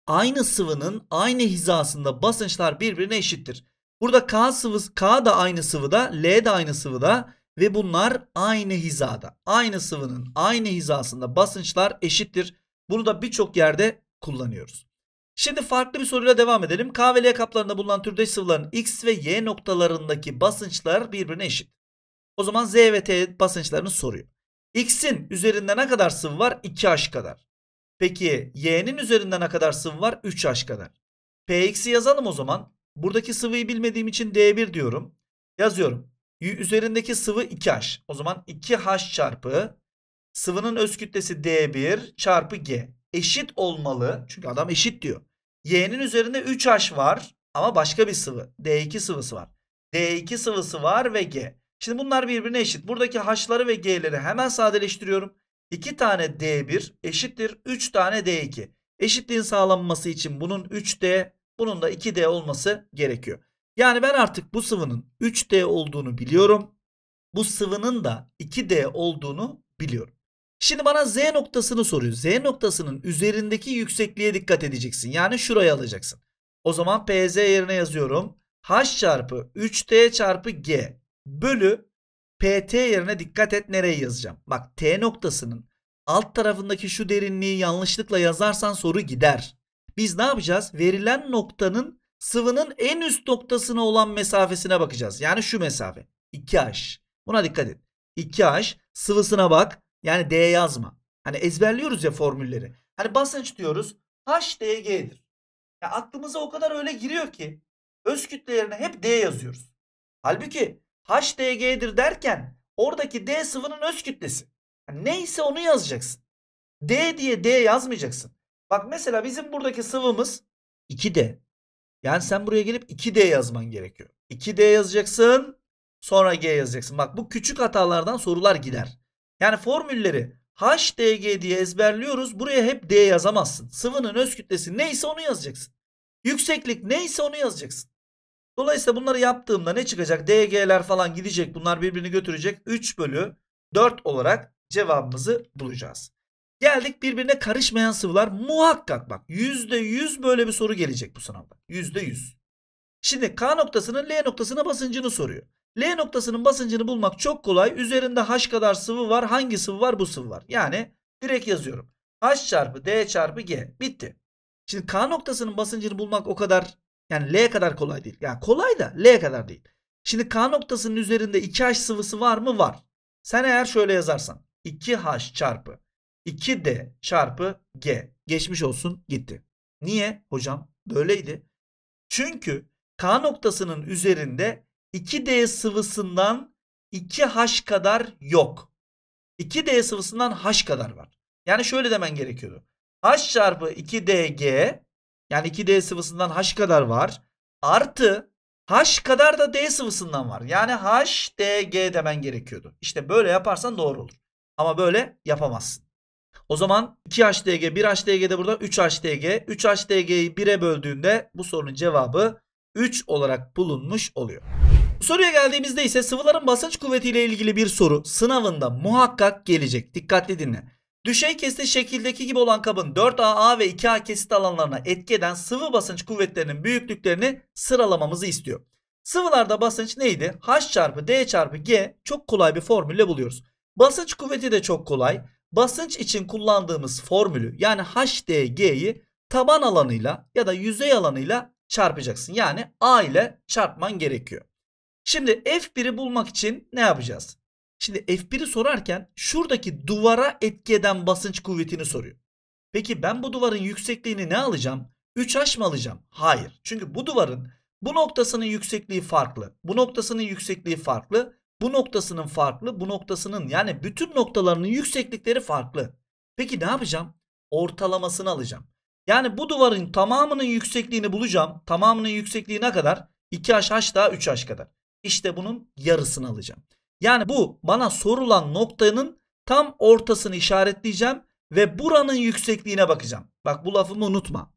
Aynı sıvının aynı hizasında basınçlar birbirine eşittir. Burada K sıvısı K da aynı sıvıda, L de aynı sıvıda ve bunlar aynı hizada. Aynı sıvının aynı hizasında basınçlar eşittir. Bunu da birçok yerde kullanıyoruz. Şimdi farklı bir soruyla devam edelim. K ve L kaplarında bulunan türdeş sıvıların X ve Y noktalarındaki basınçlar birbirine eşit. O zaman Z ve T basınçlarını soruyor. X'in üzerinde ne kadar sıvı var? 2H kadar. Peki Y'nin üzerinde ne kadar sıvı var? 3H kadar. PX'i yazalım o zaman. Buradaki sıvıyı bilmediğim için D1 diyorum. Yazıyorum. Üzerindeki sıvı 2H. O zaman 2H çarpı sıvının öz kütlesi D1 çarpı G eşit olmalı. Çünkü adam eşit diyor. Y'nin üzerinde 3H var ama başka bir sıvı. D2 sıvısı var. D2 sıvısı var ve G. Şimdi bunlar birbirine eşit. Buradaki H'ları ve G'leri hemen sadeleştiriyorum. 2 tane D1 eşittir 3 tane D2. Eşitliğin sağlanması için bunun 3D bunun da 2D olması gerekiyor. Yani ben artık bu sıvının 3D olduğunu biliyorum. Bu sıvının da 2D olduğunu biliyorum. Şimdi bana z noktasını soruyor. Z noktasının üzerindeki yüksekliğe dikkat edeceksin. Yani şurayı alacaksın. O zaman pz yerine yazıyorum. h çarpı 3t çarpı g bölü pt yerine dikkat et nereye yazacağım. Bak t noktasının alt tarafındaki şu derinliği yanlışlıkla yazarsan soru gider. Biz ne yapacağız? Verilen noktanın sıvının en üst noktasına olan mesafesine bakacağız. Yani şu mesafe. 2h. Buna dikkat et. 2h sıvısına bak. Yani D yazma. Hani ezberliyoruz ya formülleri. Hani basınç diyoruz. HDG'dir. Ya aklımıza o kadar öyle giriyor ki öz kütlelerine hep D yazıyoruz. Halbuki h dgdir derken oradaki D sıvının öz kütlesi. Yani neyse onu yazacaksın. D diye D yazmayacaksın. Bak mesela bizim buradaki sıvımız 2D. Yani sen buraya gelip 2D yazman gerekiyor. 2D yazacaksın sonra G yazacaksın. Bak bu küçük hatalardan sorular gider. Yani formülleri HDG diye ezberliyoruz. Buraya hep D yazamazsın. Sıvının öz kütlesi neyse onu yazacaksın. Yükseklik neyse onu yazacaksın. Dolayısıyla bunları yaptığımda ne çıkacak? DG'ler falan gidecek. Bunlar birbirini götürecek. 3 bölü 4 olarak cevabımızı bulacağız. Geldik birbirine karışmayan sıvılar. Muhakkak bak %100 böyle bir soru gelecek bu sınavda. %100. Şimdi K noktasının L noktasına basıncını soruyor. L noktasının basıncını bulmak çok kolay. Üzerinde H kadar sıvı var. Hangi sıvı var? Bu sıvı var. Yani direkt yazıyorum. H çarpı D çarpı G. Bitti. Şimdi K noktasının basıncını bulmak o kadar yani L kadar kolay değil. Yani kolay da L kadar değil. Şimdi K noktasının üzerinde 2H sıvısı var mı? Var. Sen eğer şöyle yazarsan 2H çarpı 2D çarpı G. Geçmiş olsun gitti. Niye? Hocam böyleydi. Çünkü K noktasının üzerinde 2D sıvısından 2H kadar yok. 2D sıvısından H kadar var. Yani şöyle demen gerekiyordu. H çarpı 2DG yani 2D sıvısından H kadar var. Artı H kadar da D sıvısından var. Yani HDG demen gerekiyordu. İşte böyle yaparsan doğru olur. Ama böyle yapamazsın. O zaman 2HDG, 1HDG de burada 3HDG. 3HDG'yi 1'e böldüğünde bu sorunun cevabı 3 olarak bulunmuş oluyor. Soruya geldiğimizde ise sıvıların basınç kuvvetiyle ilgili bir soru sınavında muhakkak gelecek. Dikkatli dinle. Düşey kesti şekildeki gibi olan kabın 4 a a ve 2A kesit alanlarına etki eden sıvı basınç kuvvetlerinin büyüklüklerini sıralamamızı istiyor. Sıvılarda basınç neydi? H çarpı D çarpı G çok kolay bir formülle buluyoruz. Basınç kuvveti de çok kolay. Basınç için kullandığımız formülü yani H d g'yi taban alanıyla ya da yüzey alanıyla çarpacaksın. Yani A ile çarpman gerekiyor. Şimdi F1'i bulmak için ne yapacağız? Şimdi F1'i sorarken şuradaki duvara etki eden basınç kuvvetini soruyor. Peki ben bu duvarın yüksekliğini ne alacağım? 3H mı alacağım? Hayır. Çünkü bu duvarın bu noktasının yüksekliği farklı. Bu noktasının yüksekliği farklı. Bu noktasının farklı. Bu noktasının yani bütün noktalarının yükseklikleri farklı. Peki ne yapacağım? Ortalamasını alacağım. Yani bu duvarın tamamının yüksekliğini bulacağım. Tamamının yüksekliği ne kadar? 2H H daha 3H kadar. İşte bunun yarısını alacağım. Yani bu bana sorulan noktanın tam ortasını işaretleyeceğim ve buranın yüksekliğine bakacağım. Bak bu lafımı unutma.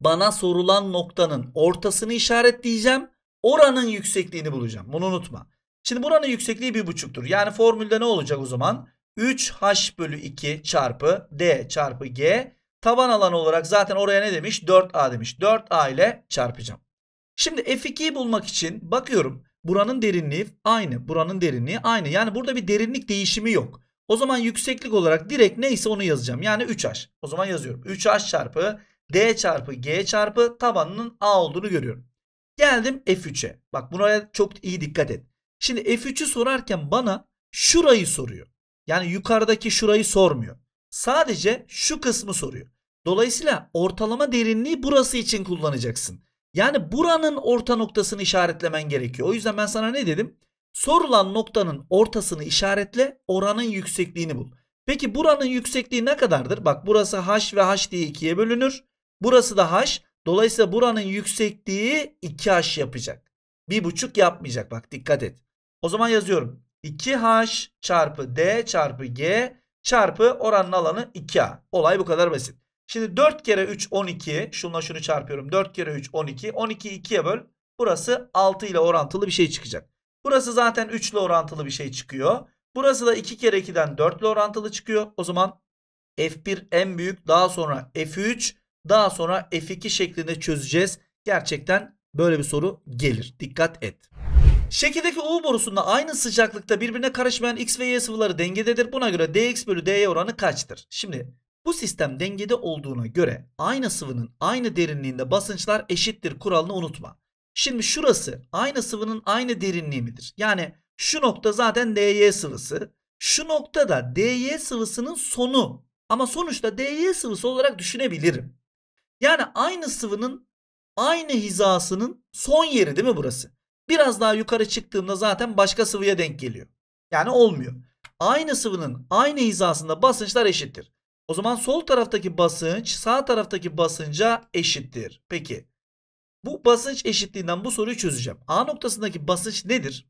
Bana sorulan noktanın ortasını işaretleyeceğim. Oranın yüksekliğini bulacağım. Bunu unutma. Şimdi buranın yüksekliği bir buçuktur. Yani formülde ne olacak o zaman? 3h bölü 2 çarpı d çarpı g taban alanı olarak zaten oraya ne demiş? 4a demiş. 4a ile çarpacağım. Şimdi F2'yi bulmak için bakıyorum. Buranın derinliği aynı. Buranın derinliği aynı. Yani burada bir derinlik değişimi yok. O zaman yükseklik olarak direkt neyse onu yazacağım. Yani 3H. O zaman yazıyorum. 3H çarpı D çarpı G çarpı tabanının A olduğunu görüyorum. Geldim F3'e. Bak buraya çok iyi dikkat et. Şimdi F3'ü sorarken bana şurayı soruyor. Yani yukarıdaki şurayı sormuyor. Sadece şu kısmı soruyor. Dolayısıyla ortalama derinliği burası için kullanacaksın. Yani buranın orta noktasını işaretlemen gerekiyor. O yüzden ben sana ne dedim? Sorulan noktanın ortasını işaretle oranın yüksekliğini bul. Peki buranın yüksekliği ne kadardır? Bak burası h ve h diye ikiye bölünür. Burası da h. Dolayısıyla buranın yüksekliği 2h yapacak. 1,5 yapmayacak bak dikkat et. O zaman yazıyorum. 2h çarpı d çarpı g çarpı oranın alanı 2a. Olay bu kadar basit. Şimdi 4 kere 3 12. Şunla şunu çarpıyorum. 4 kere 3 12. 12'yi 2'ye böl. Burası 6 ile orantılı bir şey çıkacak. Burası zaten 3 ile orantılı bir şey çıkıyor. Burası da 2 kere 2'den 4 ile orantılı çıkıyor. O zaman F1 en büyük daha sonra F3 daha sonra F2 şeklinde çözeceğiz. Gerçekten böyle bir soru gelir. Dikkat et. Şekildeki U borusunda aynı sıcaklıkta birbirine karışmayan X ve Y sıvıları dengededir. Buna göre Dx bölü Dy oranı kaçtır? Şimdi bu sistem dengede olduğuna göre aynı sıvının aynı derinliğinde basınçlar eşittir kuralını unutma. Şimdi şurası aynı sıvının aynı derinliği midir? Yani şu nokta zaten DY sıvısı. Şu nokta da DY sıvısının sonu. Ama sonuçta DY sıvısı olarak düşünebilirim. Yani aynı sıvının aynı hizasının son yeri değil mi burası? Biraz daha yukarı çıktığımda zaten başka sıvıya denk geliyor. Yani olmuyor. Aynı sıvının aynı hizasında basınçlar eşittir. O zaman sol taraftaki basınç sağ taraftaki basınca eşittir. Peki bu basınç eşitliğinden bu soruyu çözeceğim. A noktasındaki basınç nedir?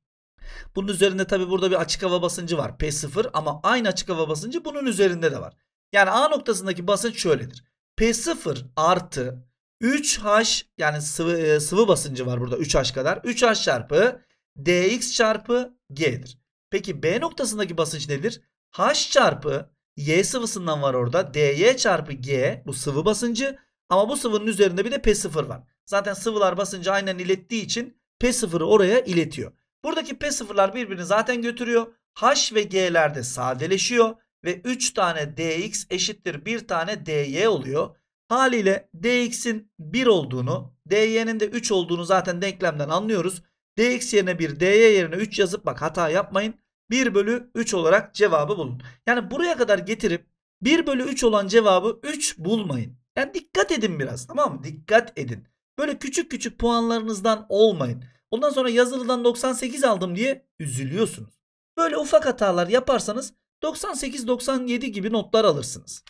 Bunun üzerinde tabi burada bir açık hava basıncı var P0 ama aynı açık hava basıncı bunun üzerinde de var. Yani A noktasındaki basınç şöyledir. P0 artı 3H yani sıvı, e, sıvı basıncı var burada 3H kadar. 3H çarpı dx çarpı g'dir. Peki B noktasındaki basınç nedir? H çarpı Y sıvısından var orada. DY çarpı G bu sıvı basıncı. Ama bu sıvının üzerinde bir de P0 var. Zaten sıvılar basıncı aynen ilettiği için P0'ı oraya iletiyor. Buradaki P0'lar birbirini zaten götürüyor. H ve G'ler de sadeleşiyor. Ve 3 tane DX eşittir 1 tane DY oluyor. Haliyle DX'in 1 olduğunu, DY'nin de 3 olduğunu zaten denklemden anlıyoruz. DX yerine 1, DY yerine 3 yazıp bak hata yapmayın. 1 bölü 3 olarak cevabı bulun. Yani buraya kadar getirip 1 bölü 3 olan cevabı 3 bulmayın. Yani dikkat edin biraz tamam mı? Dikkat edin. Böyle küçük küçük puanlarınızdan olmayın. Ondan sonra yazılıdan 98 aldım diye üzülüyorsunuz. Böyle ufak hatalar yaparsanız 98-97 gibi notlar alırsınız.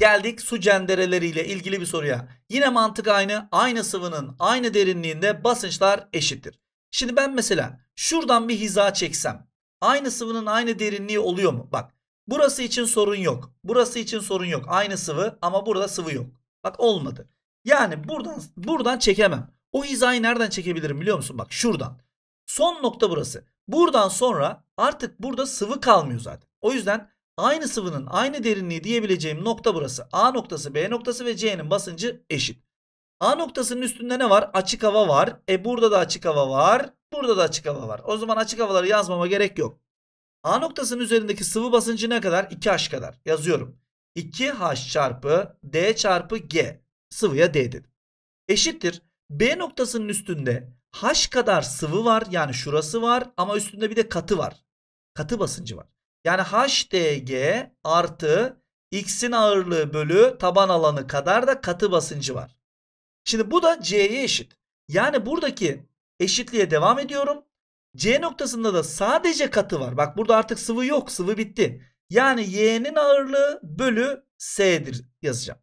Geldik su cendereleriyle ilgili bir soruya. Yine mantık aynı. Aynı sıvının aynı derinliğinde basınçlar eşittir. Şimdi ben mesela şuradan bir hiza çeksem Aynı sıvının aynı derinliği oluyor mu? Bak burası için sorun yok. Burası için sorun yok. Aynı sıvı ama burada sıvı yok. Bak olmadı. Yani buradan buradan çekemem. O hizayı nereden çekebilirim biliyor musun? Bak şuradan. Son nokta burası. Buradan sonra artık burada sıvı kalmıyor zaten. O yüzden aynı sıvının aynı derinliği diyebileceğim nokta burası. A noktası, B noktası ve C'nin basıncı eşit. A noktasının üstünde ne var? Açık hava var. E burada da açık hava var. Burada da açık hava var. O zaman açık havaları yazmama gerek yok. A noktasının üzerindeki sıvı basıncı ne kadar? 2H kadar. Yazıyorum. 2H çarpı D çarpı G. Sıvıya D dedim. Eşittir. B noktasının üstünde H kadar sıvı var. Yani şurası var ama üstünde bir de katı var. Katı basıncı var. Yani HDG artı X'in ağırlığı bölü taban alanı kadar da katı basıncı var. Şimdi bu da C'ye eşit. Yani buradaki eşitliğe devam ediyorum. C noktasında da sadece katı var. Bak burada artık sıvı yok. Sıvı bitti. Yani Y'nin ağırlığı bölü S'dir yazacağım.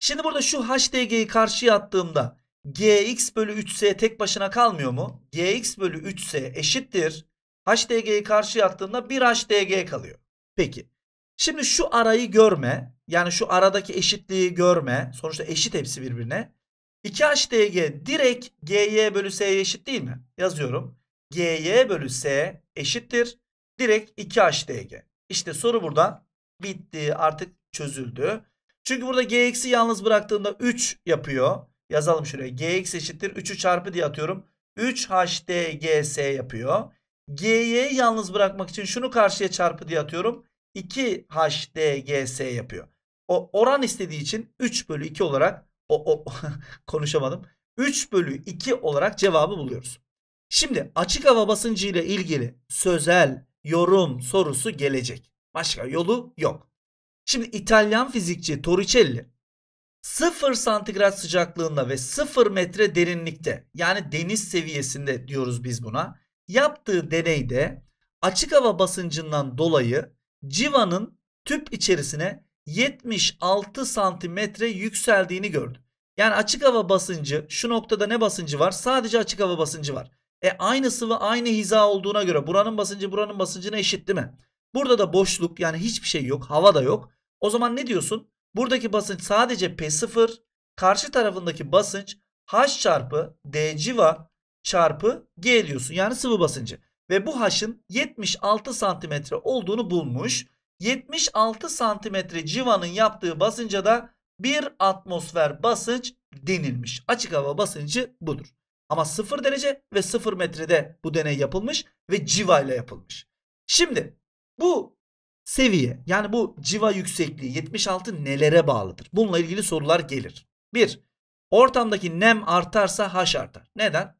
Şimdi burada şu HDG'yi karşıya attığımda GX bölü 3S tek başına kalmıyor mu? GX bölü 3S eşittir. HDG'yi karşıya attığımda 1 HDG kalıyor. Peki. Şimdi şu arayı görme. Yani şu aradaki eşitliği görme. Sonuçta eşit hepsi birbirine. 2HDG direkt GY bölü S'ye eşit değil mi? Yazıyorum. GY bölü S eşittir. Direkt 2HDG. İşte soru burada bitti artık çözüldü. Çünkü burada g yalnız bıraktığımda 3 yapıyor. Yazalım şuraya. GX eşittir 3'ü çarpı diye atıyorum. 3HDGS yapıyor. G'yi yalnız bırakmak için şunu karşıya çarpı diye atıyorum. 2HDGS yapıyor. O oran istediği için 3 bölü 2 olarak o, o [LAUGHS] konuşamadım. 3 bölü 2 olarak cevabı buluyoruz. Şimdi açık hava basıncı ile ilgili sözel yorum sorusu gelecek. Başka yolu yok. Şimdi İtalyan fizikçi Torricelli 0 santigrat sıcaklığında ve 0 metre derinlikte yani deniz seviyesinde diyoruz biz buna yaptığı deneyde açık hava basıncından dolayı civanın tüp içerisine 76 santimetre yükseldiğini gördüm. Yani açık hava basıncı şu noktada ne basıncı var? Sadece açık hava basıncı var. E aynı sıvı aynı hiza olduğuna göre buranın basıncı buranın basıncına eşit değil mi? Burada da boşluk yani hiçbir şey yok. Hava da yok. O zaman ne diyorsun? Buradaki basınç sadece P0 karşı tarafındaki basınç H çarpı D civa çarpı G diyorsun. Yani sıvı basıncı. Ve bu H'ın 76 santimetre olduğunu bulmuş. 76 santimetre civanın yaptığı basınca da 1 atmosfer basınç denilmiş. Açık hava basıncı budur. Ama 0 derece ve 0 metrede bu deney yapılmış ve civa ile yapılmış. Şimdi bu seviye yani bu civa yüksekliği 76 nelere bağlıdır? Bununla ilgili sorular gelir. 1. Ortamdaki nem artarsa H artar. Neden?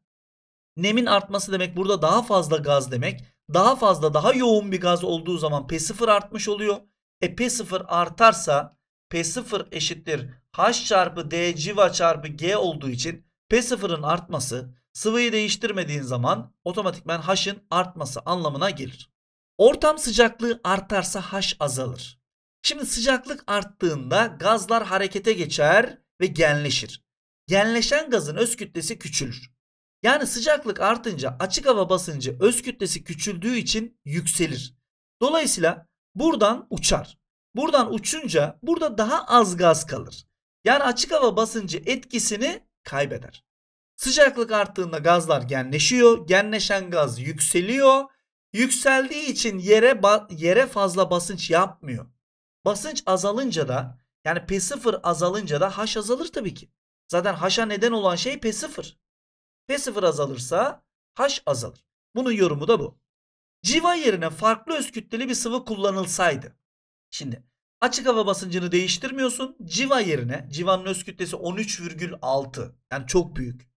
Nemin artması demek burada daha fazla gaz demek daha fazla daha yoğun bir gaz olduğu zaman P0 artmış oluyor. E P0 artarsa P0 eşittir H çarpı D civa çarpı G olduğu için P0'ın artması sıvıyı değiştirmediğin zaman otomatikmen H'ın artması anlamına gelir. Ortam sıcaklığı artarsa H azalır. Şimdi sıcaklık arttığında gazlar harekete geçer ve genleşir. Genleşen gazın öz kütlesi küçülür. Yani sıcaklık artınca açık hava basıncı öz kütlesi küçüldüğü için yükselir. Dolayısıyla buradan uçar. Buradan uçunca burada daha az gaz kalır. Yani açık hava basıncı etkisini kaybeder. Sıcaklık arttığında gazlar genleşiyor. Genleşen gaz yükseliyor. Yükseldiği için yere yere fazla basınç yapmıyor. Basınç azalınca da yani P0 azalınca da H azalır tabii ki. Zaten H'a neden olan şey P0. P0 azalırsa H azalır. Bunun yorumu da bu. Civa yerine farklı öz kütleli bir sıvı kullanılsaydı. Şimdi açık hava basıncını değiştirmiyorsun. Civa yerine civanın öz kütlesi 13,6 yani çok büyük.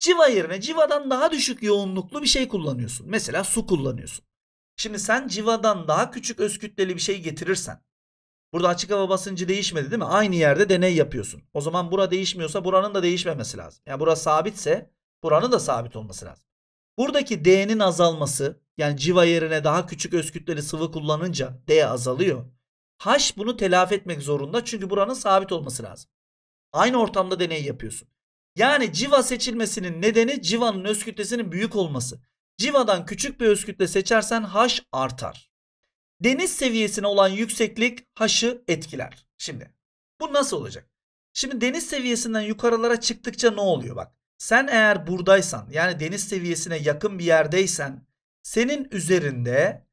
Civa yerine civadan daha düşük yoğunluklu bir şey kullanıyorsun. Mesela su kullanıyorsun. Şimdi sen civadan daha küçük öz kütleli bir şey getirirsen. Burada açık hava basıncı değişmedi değil mi? Aynı yerde deney yapıyorsun. O zaman bura değişmiyorsa buranın da değişmemesi lazım. Yani bura sabitse Buranın da sabit olması lazım. Buradaki D'nin azalması yani civa yerine daha küçük öz sıvı kullanınca D azalıyor. H bunu telafi etmek zorunda çünkü buranın sabit olması lazım. Aynı ortamda deney yapıyorsun. Yani civa seçilmesinin nedeni civanın öz kütlesinin büyük olması. Civadan küçük bir öz kütle seçersen H artar. Deniz seviyesine olan yükseklik H'ı etkiler. Şimdi bu nasıl olacak? Şimdi deniz seviyesinden yukarılara çıktıkça ne oluyor bak. Sen eğer buradaysan yani deniz seviyesine yakın bir yerdeysen senin üzerinde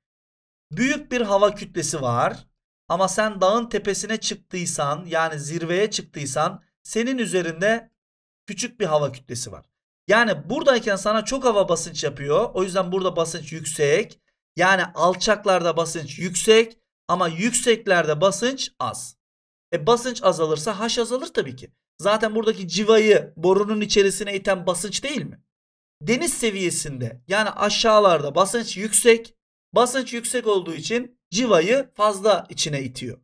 büyük bir hava kütlesi var. Ama sen dağın tepesine çıktıysan yani zirveye çıktıysan senin üzerinde küçük bir hava kütlesi var. Yani buradayken sana çok hava basınç yapıyor. O yüzden burada basınç yüksek. Yani alçaklarda basınç yüksek ama yükseklerde basınç az. E basınç azalırsa haş azalır tabii ki. Zaten buradaki civayı borunun içerisine iten basınç değil mi? Deniz seviyesinde yani aşağılarda basınç yüksek. Basınç yüksek olduğu için civayı fazla içine itiyor.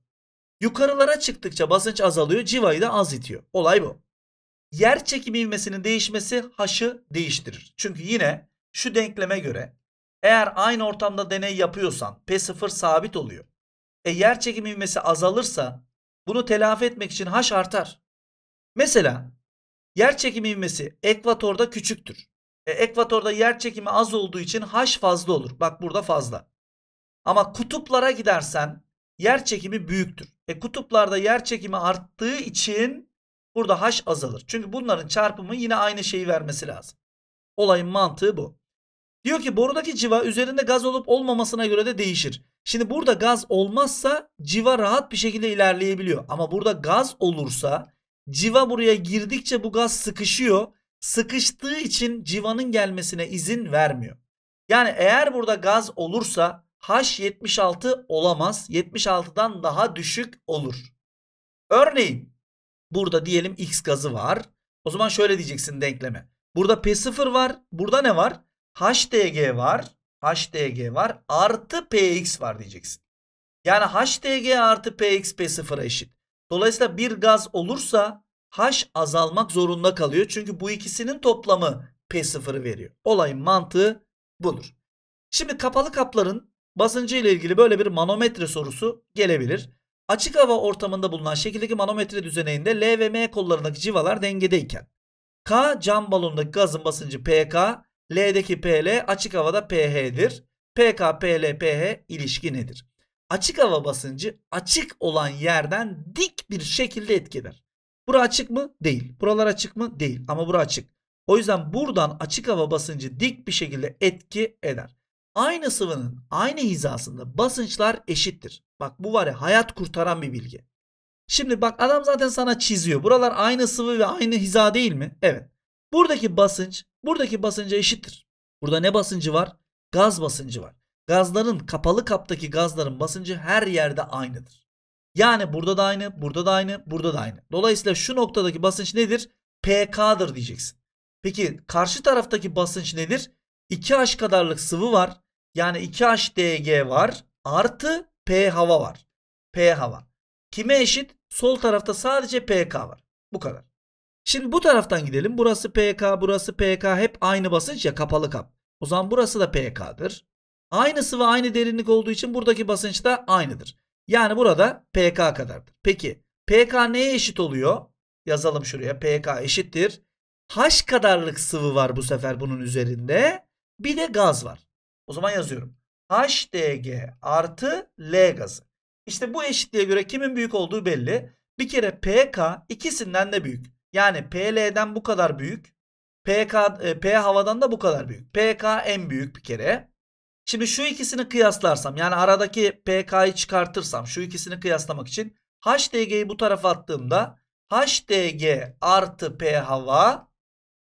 Yukarılara çıktıkça basınç azalıyor, civayı da az itiyor. Olay bu. Yer çekimi ivmesinin değişmesi haşı değiştirir. Çünkü yine şu denkleme göre eğer aynı ortamda deney yapıyorsan P0 sabit oluyor. E yer çekimi ivmesi azalırsa bunu telafi etmek için haş artar. Mesela yer çekimi ivmesi ekvatorda küçüktür. E, ekvatorda yer çekimi az olduğu için H fazla olur. Bak burada fazla. Ama kutuplara gidersen yer çekimi büyüktür. E, kutuplarda yer çekimi arttığı için burada H azalır. Çünkü bunların çarpımı yine aynı şeyi vermesi lazım. Olayın mantığı bu. Diyor ki borudaki civa üzerinde gaz olup olmamasına göre de değişir. Şimdi burada gaz olmazsa civa rahat bir şekilde ilerleyebiliyor. Ama burada gaz olursa Civa buraya girdikçe bu gaz sıkışıyor. Sıkıştığı için civanın gelmesine izin vermiyor. Yani eğer burada gaz olursa H76 olamaz. 76'dan daha düşük olur. Örneğin burada diyelim X gazı var. O zaman şöyle diyeceksin denkleme. Burada P0 var. Burada ne var? HDG var. HDG var. Artı PX var diyeceksin. Yani HDG artı PX P0'a eşit. Dolayısıyla bir gaz olursa H azalmak zorunda kalıyor. Çünkü bu ikisinin toplamı P0'ı veriyor. Olayın mantığı budur. Şimdi kapalı kapların basıncı ile ilgili böyle bir manometre sorusu gelebilir. Açık hava ortamında bulunan şekildeki manometre düzeneğinde L ve M kollarındaki civalar dengedeyken K cam balonundaki gazın basıncı PK, L'deki PL açık havada PH'dir. PK, PL, PH ilişki nedir? açık hava basıncı açık olan yerden dik bir şekilde etkiler. Bura açık mı? Değil. Buralar açık mı? Değil. Ama bura açık. O yüzden buradan açık hava basıncı dik bir şekilde etki eder. Aynı sıvının aynı hizasında basınçlar eşittir. Bak bu var ya hayat kurtaran bir bilgi. Şimdi bak adam zaten sana çiziyor. Buralar aynı sıvı ve aynı hiza değil mi? Evet. Buradaki basınç buradaki basınca eşittir. Burada ne basıncı var? Gaz basıncı var. Gazların kapalı kaptaki gazların basıncı her yerde aynıdır. Yani burada da aynı, burada da aynı, burada da aynı. Dolayısıyla şu noktadaki basınç nedir? PK'dır diyeceksin. Peki karşı taraftaki basınç nedir? 2H kadarlık sıvı var. Yani 2H DG var. Artı P hava var. P hava. Kime eşit? Sol tarafta sadece PK var. Bu kadar. Şimdi bu taraftan gidelim. Burası PK, burası PK. Hep aynı basınç ya kapalı kap. O zaman burası da PK'dır. Aynı sıvı aynı derinlik olduğu için buradaki basınç da aynıdır. Yani burada pK kadardır. Peki pK neye eşit oluyor? Yazalım şuraya pK eşittir. H kadarlık sıvı var bu sefer bunun üzerinde. Bir de gaz var. O zaman yazıyorum. HDG artı L gazı. İşte bu eşitliğe göre kimin büyük olduğu belli. Bir kere pK ikisinden de büyük. Yani PL'den bu kadar büyük. PK, e, P havadan da bu kadar büyük. PK en büyük bir kere. Şimdi şu ikisini kıyaslarsam yani aradaki PK'yı çıkartırsam şu ikisini kıyaslamak için HDG'yi bu tarafa attığımda HDG artı P hava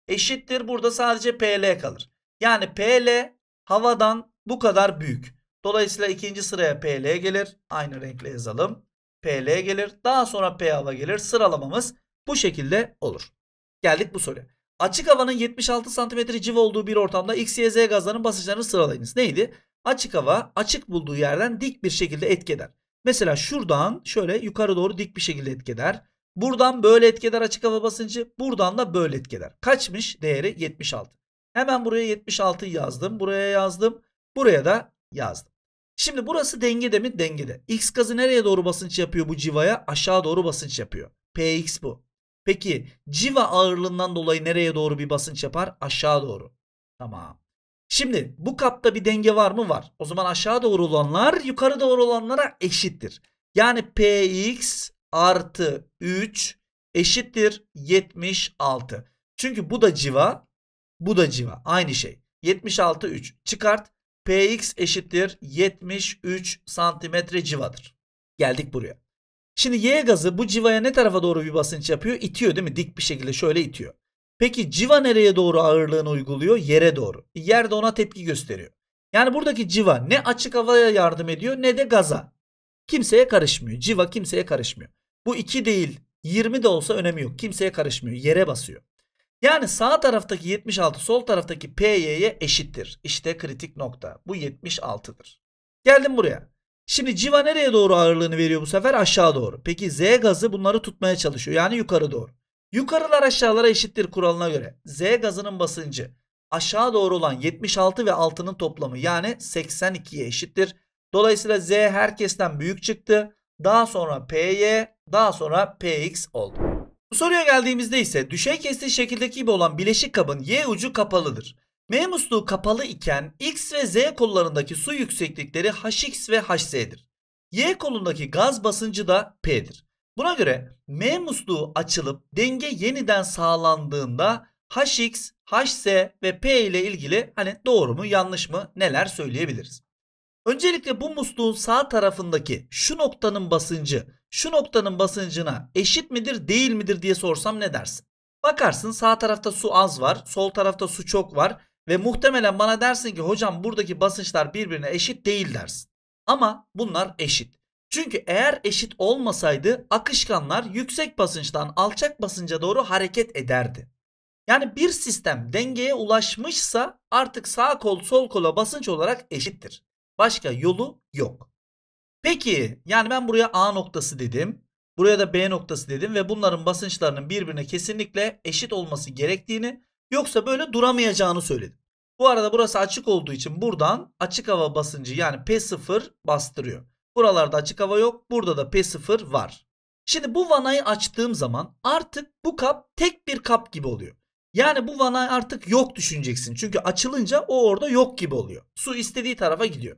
eşittir. Burada sadece PL kalır. Yani PL havadan bu kadar büyük. Dolayısıyla ikinci sıraya PL gelir. Aynı renkle yazalım. PL gelir. Daha sonra P hava gelir. Sıralamamız bu şekilde olur. Geldik bu soruya. Açık havanın 76 cm civa olduğu bir ortamda X, Y, Z gazlarının basınçlarını sıralayınız. Neydi? Açık hava açık bulduğu yerden dik bir şekilde etkeder. Mesela şuradan şöyle yukarı doğru dik bir şekilde etkeder. Buradan böyle etkeder açık hava basıncı. Buradan da böyle etkeder. Kaçmış değeri? 76. Hemen buraya 76 yazdım. Buraya yazdım. Buraya da yazdım. Şimdi burası dengede mi? Dengede. X gazı nereye doğru basınç yapıyor bu civaya? Aşağı doğru basınç yapıyor. Px bu. Peki civa ağırlığından dolayı nereye doğru bir basınç yapar? Aşağı doğru. Tamam. Şimdi bu kapta bir denge var mı? Var. O zaman aşağı doğru olanlar yukarı doğru olanlara eşittir. Yani Px artı 3 eşittir 76. Çünkü bu da civa bu da civa aynı şey. 76 3 çıkart Px eşittir 73 santimetre civadır. Geldik buraya. Şimdi Y gazı bu civaya ne tarafa doğru bir basınç yapıyor? İtiyor değil mi? Dik bir şekilde şöyle itiyor. Peki civa nereye doğru ağırlığını uyguluyor? Yere doğru. Yerde ona tepki gösteriyor. Yani buradaki civa ne açık havaya yardım ediyor ne de gaza. Kimseye karışmıyor. Civa kimseye karışmıyor. Bu 2 değil 20 de olsa önemi yok. Kimseye karışmıyor. Yere basıyor. Yani sağ taraftaki 76 sol taraftaki PY'ye eşittir. İşte kritik nokta. Bu 76'dır. Geldim buraya. Şimdi civa nereye doğru ağırlığını veriyor bu sefer? Aşağı doğru. Peki Z gazı bunları tutmaya çalışıyor. Yani yukarı doğru. Yukarılar aşağılara eşittir kuralına göre. Z gazının basıncı aşağı doğru olan 76 ve altının toplamı yani 82'ye eşittir. Dolayısıyla Z herkesten büyük çıktı. Daha sonra PY, daha sonra PX oldu. Bu soruya geldiğimizde ise düşey kestiği şekildeki gibi olan bileşik kabın Y ucu kapalıdır. M musluğu kapalı iken X ve Z kollarındaki su yükseklikleri Hx ve Hz'dir. Y kolundaki gaz basıncı da P'dir. Buna göre M musluğu açılıp denge yeniden sağlandığında Hx, Hz ve P ile ilgili hani doğru mu yanlış mı neler söyleyebiliriz. Öncelikle bu musluğun sağ tarafındaki şu noktanın basıncı şu noktanın basıncına eşit midir değil midir diye sorsam ne dersin? Bakarsın sağ tarafta su az var sol tarafta su çok var ve muhtemelen bana dersin ki hocam buradaki basınçlar birbirine eşit değil dersin. Ama bunlar eşit. Çünkü eğer eşit olmasaydı akışkanlar yüksek basınçtan alçak basınca doğru hareket ederdi. Yani bir sistem dengeye ulaşmışsa artık sağ kol sol kola basınç olarak eşittir. Başka yolu yok. Peki yani ben buraya A noktası dedim. Buraya da B noktası dedim ve bunların basınçlarının birbirine kesinlikle eşit olması gerektiğini Yoksa böyle duramayacağını söyledim. Bu arada burası açık olduğu için buradan açık hava basıncı yani P0 bastırıyor. Buralarda açık hava yok. Burada da P0 var. Şimdi bu vanayı açtığım zaman artık bu kap tek bir kap gibi oluyor. Yani bu vanayı artık yok düşüneceksin. Çünkü açılınca o orada yok gibi oluyor. Su istediği tarafa gidiyor.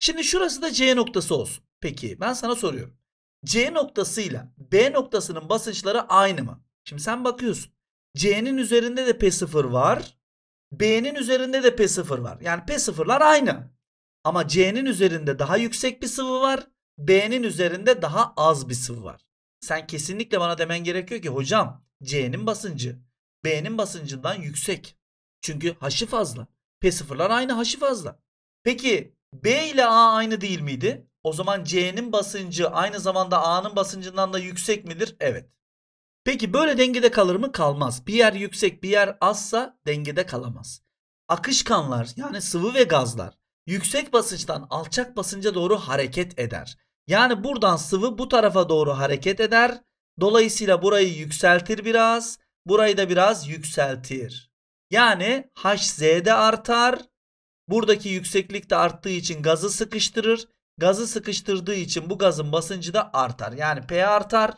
Şimdi şurası da C noktası olsun. Peki ben sana soruyorum. C noktasıyla B noktasının basınçları aynı mı? Şimdi sen bakıyorsun. C'nin üzerinde de P0 var. B'nin üzerinde de P0 var. Yani P0'lar aynı. Ama C'nin üzerinde daha yüksek bir sıvı var. B'nin üzerinde daha az bir sıvı var. Sen kesinlikle bana demen gerekiyor ki hocam C'nin basıncı B'nin basıncından yüksek. Çünkü haşı fazla. P0'lar aynı haşı fazla. Peki B ile A aynı değil miydi? O zaman C'nin basıncı aynı zamanda A'nın basıncından da yüksek midir? Evet. Peki böyle dengede kalır mı? Kalmaz. Bir yer yüksek bir yer azsa dengede kalamaz. Akışkanlar yani sıvı ve gazlar yüksek basınçtan alçak basınca doğru hareket eder. Yani buradan sıvı bu tarafa doğru hareket eder. Dolayısıyla burayı yükseltir biraz. Burayı da biraz yükseltir. Yani HZ'de artar. Buradaki yükseklik de arttığı için gazı sıkıştırır. Gazı sıkıştırdığı için bu gazın basıncı da artar. Yani P artar.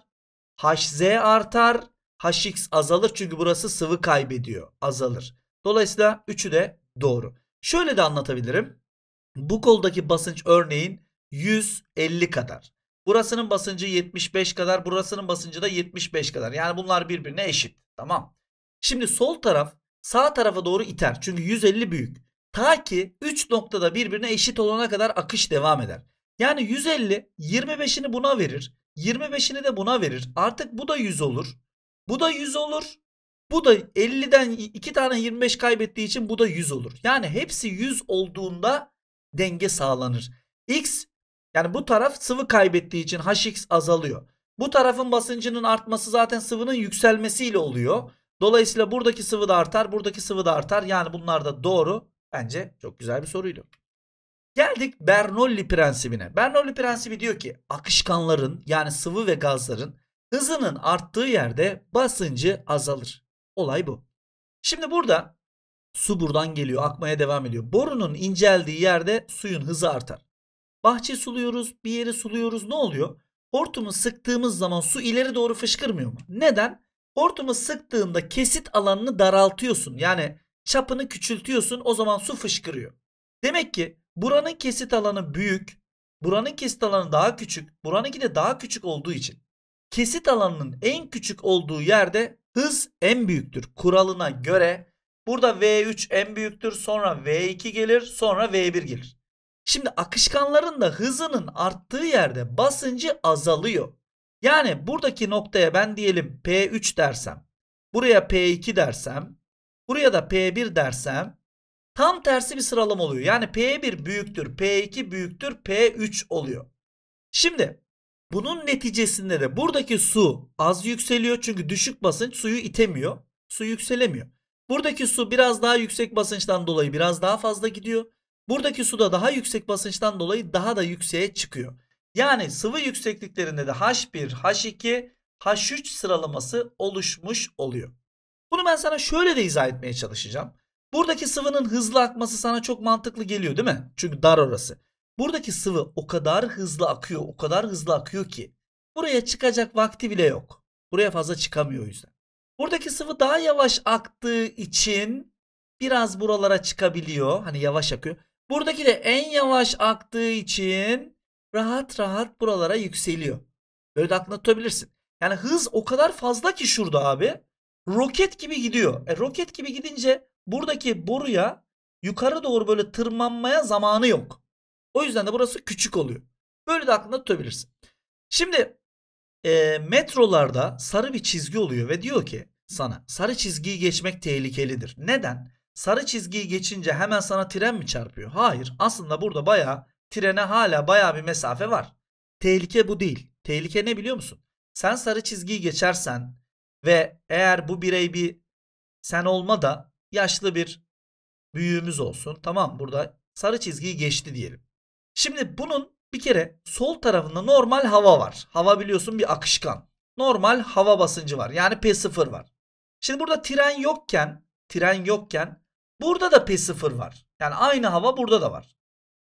Hz artar. Hx azalır çünkü burası sıvı kaybediyor. Azalır. Dolayısıyla üçü de doğru. Şöyle de anlatabilirim. Bu koldaki basınç örneğin 150 kadar. Burasının basıncı 75 kadar. Burasının basıncı da 75 kadar. Yani bunlar birbirine eşit. Tamam. Şimdi sol taraf sağ tarafa doğru iter. Çünkü 150 büyük. Ta ki 3 noktada birbirine eşit olana kadar akış devam eder. Yani 150 25'ini buna verir. 25'ini de buna verir. Artık bu da 100 olur. Bu da 100 olur. Bu da 50'den 2 tane 25 kaybettiği için bu da 100 olur. Yani hepsi 100 olduğunda denge sağlanır. X yani bu taraf sıvı kaybettiği için hx azalıyor. Bu tarafın basıncının artması zaten sıvının yükselmesiyle oluyor. Dolayısıyla buradaki sıvı da artar, buradaki sıvı da artar. Yani bunlar da doğru. Bence çok güzel bir soruydu. Geldik Bernoulli prensibine. Bernoulli prensibi diyor ki akışkanların yani sıvı ve gazların hızının arttığı yerde basıncı azalır. Olay bu. Şimdi burada su buradan geliyor akmaya devam ediyor. Borunun inceldiği yerde suyun hızı artar. Bahçe suluyoruz bir yeri suluyoruz ne oluyor? Hortumu sıktığımız zaman su ileri doğru fışkırmıyor mu? Neden? Hortumu sıktığında kesit alanını daraltıyorsun. Yani çapını küçültüyorsun o zaman su fışkırıyor. Demek ki Buranın kesit alanı büyük. Buranın kesit alanı daha küçük. Buranınki de daha küçük olduğu için. Kesit alanının en küçük olduğu yerde hız en büyüktür. Kuralına göre burada V3 en büyüktür. Sonra V2 gelir. Sonra V1 gelir. Şimdi akışkanların da hızının arttığı yerde basıncı azalıyor. Yani buradaki noktaya ben diyelim P3 dersem. Buraya P2 dersem. Buraya da P1 dersem. Tam tersi bir sıralama oluyor. Yani P1 büyüktür, P2 büyüktür, P3 oluyor. Şimdi bunun neticesinde de buradaki su az yükseliyor çünkü düşük basınç suyu itemiyor. Su yükselemiyor. Buradaki su biraz daha yüksek basınçtan dolayı biraz daha fazla gidiyor. Buradaki su da daha yüksek basınçtan dolayı daha da yükseğe çıkıyor. Yani sıvı yüksekliklerinde de H1, H2, H3 sıralaması oluşmuş oluyor. Bunu ben sana şöyle de izah etmeye çalışacağım. Buradaki sıvının hızlı akması sana çok mantıklı geliyor değil mi? Çünkü dar orası. Buradaki sıvı o kadar hızlı akıyor, o kadar hızlı akıyor ki buraya çıkacak vakti bile yok. Buraya fazla çıkamıyor o yüzden. Buradaki sıvı daha yavaş aktığı için biraz buralara çıkabiliyor. Hani yavaş akıyor. Buradaki de en yavaş aktığı için rahat rahat buralara yükseliyor. Böyle de aklına tutabilirsin. Yani hız o kadar fazla ki şurada abi. Roket gibi gidiyor. E, roket gibi gidince buradaki boruya yukarı doğru böyle tırmanmaya zamanı yok. O yüzden de burası küçük oluyor. Böyle de aklında tutabilirsin. Şimdi e, metrolarda sarı bir çizgi oluyor ve diyor ki sana sarı çizgiyi geçmek tehlikelidir. Neden? Sarı çizgiyi geçince hemen sana tren mi çarpıyor? Hayır. Aslında burada bayağı trene hala bayağı bir mesafe var. Tehlike bu değil. Tehlike ne biliyor musun? Sen sarı çizgiyi geçersen ve eğer bu birey bir sen olma da yaşlı bir büyüğümüz olsun. Tamam burada sarı çizgiyi geçti diyelim. Şimdi bunun bir kere sol tarafında normal hava var. Hava biliyorsun bir akışkan. Normal hava basıncı var. Yani P0 var. Şimdi burada tren yokken, tren yokken burada da P0 var. Yani aynı hava burada da var.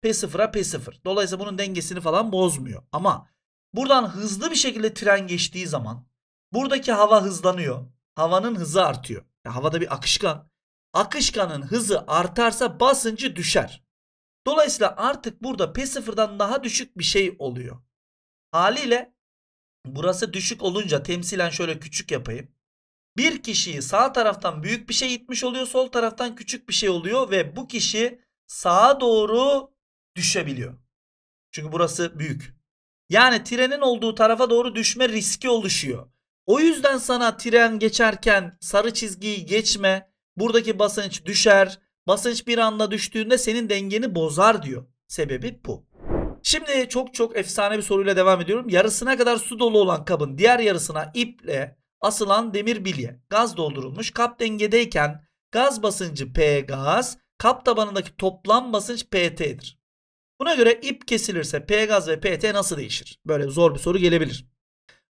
P0'a P0. Dolayısıyla bunun dengesini falan bozmuyor. Ama buradan hızlı bir şekilde tren geçtiği zaman buradaki hava hızlanıyor. Havanın hızı artıyor. Ya havada bir akışkan akışkanın hızı artarsa basıncı düşer. Dolayısıyla artık burada P0'dan daha düşük bir şey oluyor. Haliyle burası düşük olunca temsilen şöyle küçük yapayım. Bir kişiyi sağ taraftan büyük bir şey itmiş oluyor, sol taraftan küçük bir şey oluyor ve bu kişi sağa doğru düşebiliyor. Çünkü burası büyük. Yani trenin olduğu tarafa doğru düşme riski oluşuyor. O yüzden sana tren geçerken sarı çizgiyi geçme, Buradaki basınç düşer. Basınç bir anda düştüğünde senin dengeni bozar diyor. Sebebi bu. Şimdi çok çok efsane bir soruyla devam ediyorum. Yarısına kadar su dolu olan kabın diğer yarısına iple asılan demir bilye. Gaz doldurulmuş. Kap dengedeyken gaz basıncı P gaz, kap tabanındaki toplam basınç PT'dir. Buna göre ip kesilirse P gaz ve PT nasıl değişir? Böyle zor bir soru gelebilir.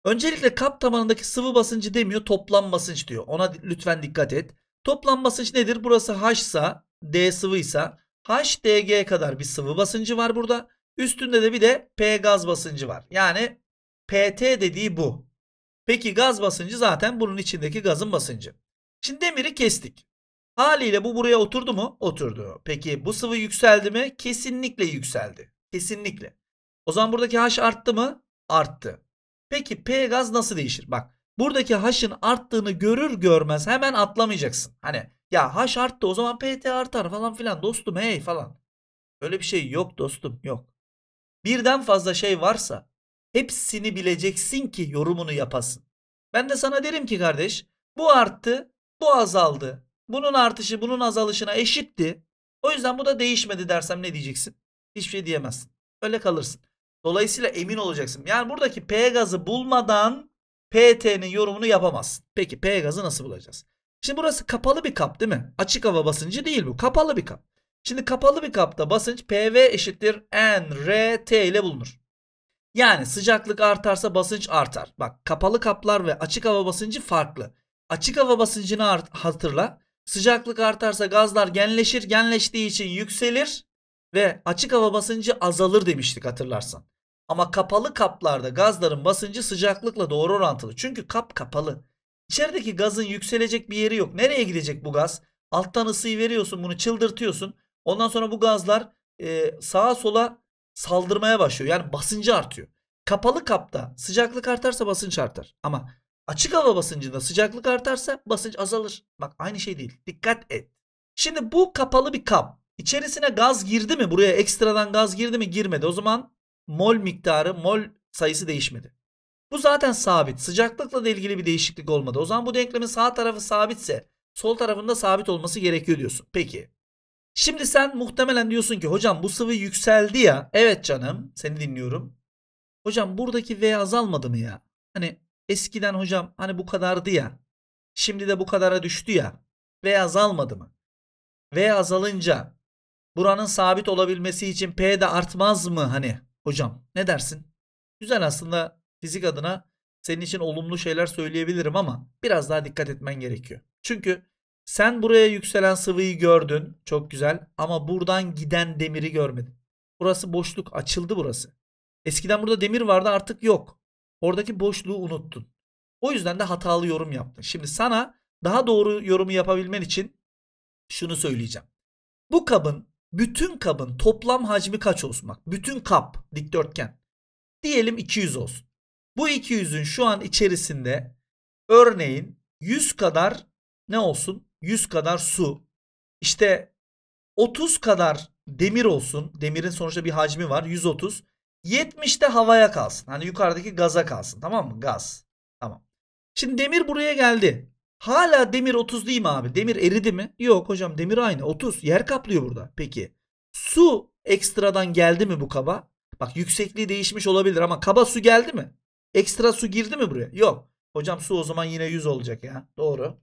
Öncelikle kap tabanındaki sıvı basıncı demiyor, toplam basınç diyor. Ona lütfen dikkat et. Toplam basınç nedir? Burası H ise D sıvıysa HDG kadar bir sıvı basıncı var burada. Üstünde de bir de P gaz basıncı var. Yani PT dediği bu. Peki gaz basıncı zaten bunun içindeki gazın basıncı. Şimdi demiri kestik. Haliyle bu buraya oturdu mu? Oturdu. Peki bu sıvı yükseldi mi? Kesinlikle yükseldi. Kesinlikle. O zaman buradaki H arttı mı? Arttı. Peki P gaz nasıl değişir? Bak buradaki h'ın arttığını görür görmez hemen atlamayacaksın. Hani ya h arttı o zaman pt artar falan filan dostum hey falan. Öyle bir şey yok dostum yok. Birden fazla şey varsa hepsini bileceksin ki yorumunu yapasın. Ben de sana derim ki kardeş bu arttı bu azaldı. Bunun artışı bunun azalışına eşitti. O yüzden bu da değişmedi dersem ne diyeceksin? Hiçbir şey diyemezsin. Öyle kalırsın. Dolayısıyla emin olacaksın. Yani buradaki P gazı bulmadan PT'nin yorumunu yapamazsın. Peki P gazı nasıl bulacağız? Şimdi burası kapalı bir kap değil mi? Açık hava basıncı değil bu. Kapalı bir kap. Şimdi kapalı bir kapta basınç PV eşittir NRT ile bulunur. Yani sıcaklık artarsa basınç artar. Bak kapalı kaplar ve açık hava basıncı farklı. Açık hava basıncını hatırla. Sıcaklık artarsa gazlar genleşir. Genleştiği için yükselir ve açık hava basıncı azalır demiştik hatırlarsan. Ama kapalı kaplarda gazların basıncı sıcaklıkla doğru orantılı. Çünkü kap kapalı. İçerideki gazın yükselecek bir yeri yok. Nereye gidecek bu gaz? Alttan ısıyı veriyorsun bunu çıldırtıyorsun. Ondan sonra bu gazlar e, sağa sola saldırmaya başlıyor. Yani basıncı artıyor. Kapalı kapta sıcaklık artarsa basınç artar. Ama açık hava basıncında sıcaklık artarsa basınç azalır. Bak aynı şey değil. Dikkat et. Şimdi bu kapalı bir kap. İçerisine gaz girdi mi? Buraya ekstradan gaz girdi mi? Girmedi. O zaman mol miktarı, mol sayısı değişmedi. Bu zaten sabit. Sıcaklıkla da ilgili bir değişiklik olmadı. O zaman bu denklemin sağ tarafı sabitse sol tarafında sabit olması gerekiyor diyorsun. Peki. Şimdi sen muhtemelen diyorsun ki hocam bu sıvı yükseldi ya. Evet canım seni dinliyorum. Hocam buradaki V azalmadı mı ya? Hani eskiden hocam hani bu kadardı ya. Şimdi de bu kadara düştü ya. V azalmadı mı? V azalınca buranın sabit olabilmesi için P de artmaz mı hani? Hocam ne dersin? Güzel aslında fizik adına senin için olumlu şeyler söyleyebilirim ama biraz daha dikkat etmen gerekiyor. Çünkü sen buraya yükselen sıvıyı gördün. Çok güzel. Ama buradan giden demiri görmedin. Burası boşluk. Açıldı burası. Eskiden burada demir vardı artık yok. Oradaki boşluğu unuttun. O yüzden de hatalı yorum yaptın. Şimdi sana daha doğru yorumu yapabilmen için şunu söyleyeceğim. Bu kabın bütün kabın toplam hacmi kaç olsun? Bak bütün kap dikdörtgen. Diyelim 200 olsun. Bu 200'ün şu an içerisinde örneğin 100 kadar ne olsun? 100 kadar su. İşte 30 kadar demir olsun. Demirin sonuçta bir hacmi var. 130. 70 de havaya kalsın. Hani yukarıdaki gaza kalsın. Tamam mı? Gaz. Tamam. Şimdi demir buraya geldi. Hala demir 30 değil mi abi? Demir eridi mi? Yok hocam demir aynı 30. Yer kaplıyor burada. Peki su ekstradan geldi mi bu kaba? Bak yüksekliği değişmiş olabilir ama kaba su geldi mi? Ekstra su girdi mi buraya? Yok. Hocam su o zaman yine 100 olacak ya. Doğru.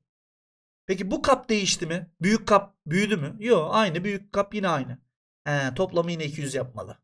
Peki bu kap değişti mi? Büyük kap büyüdü mü? Yok aynı büyük kap yine aynı. He, toplamı yine 200 yapmalı.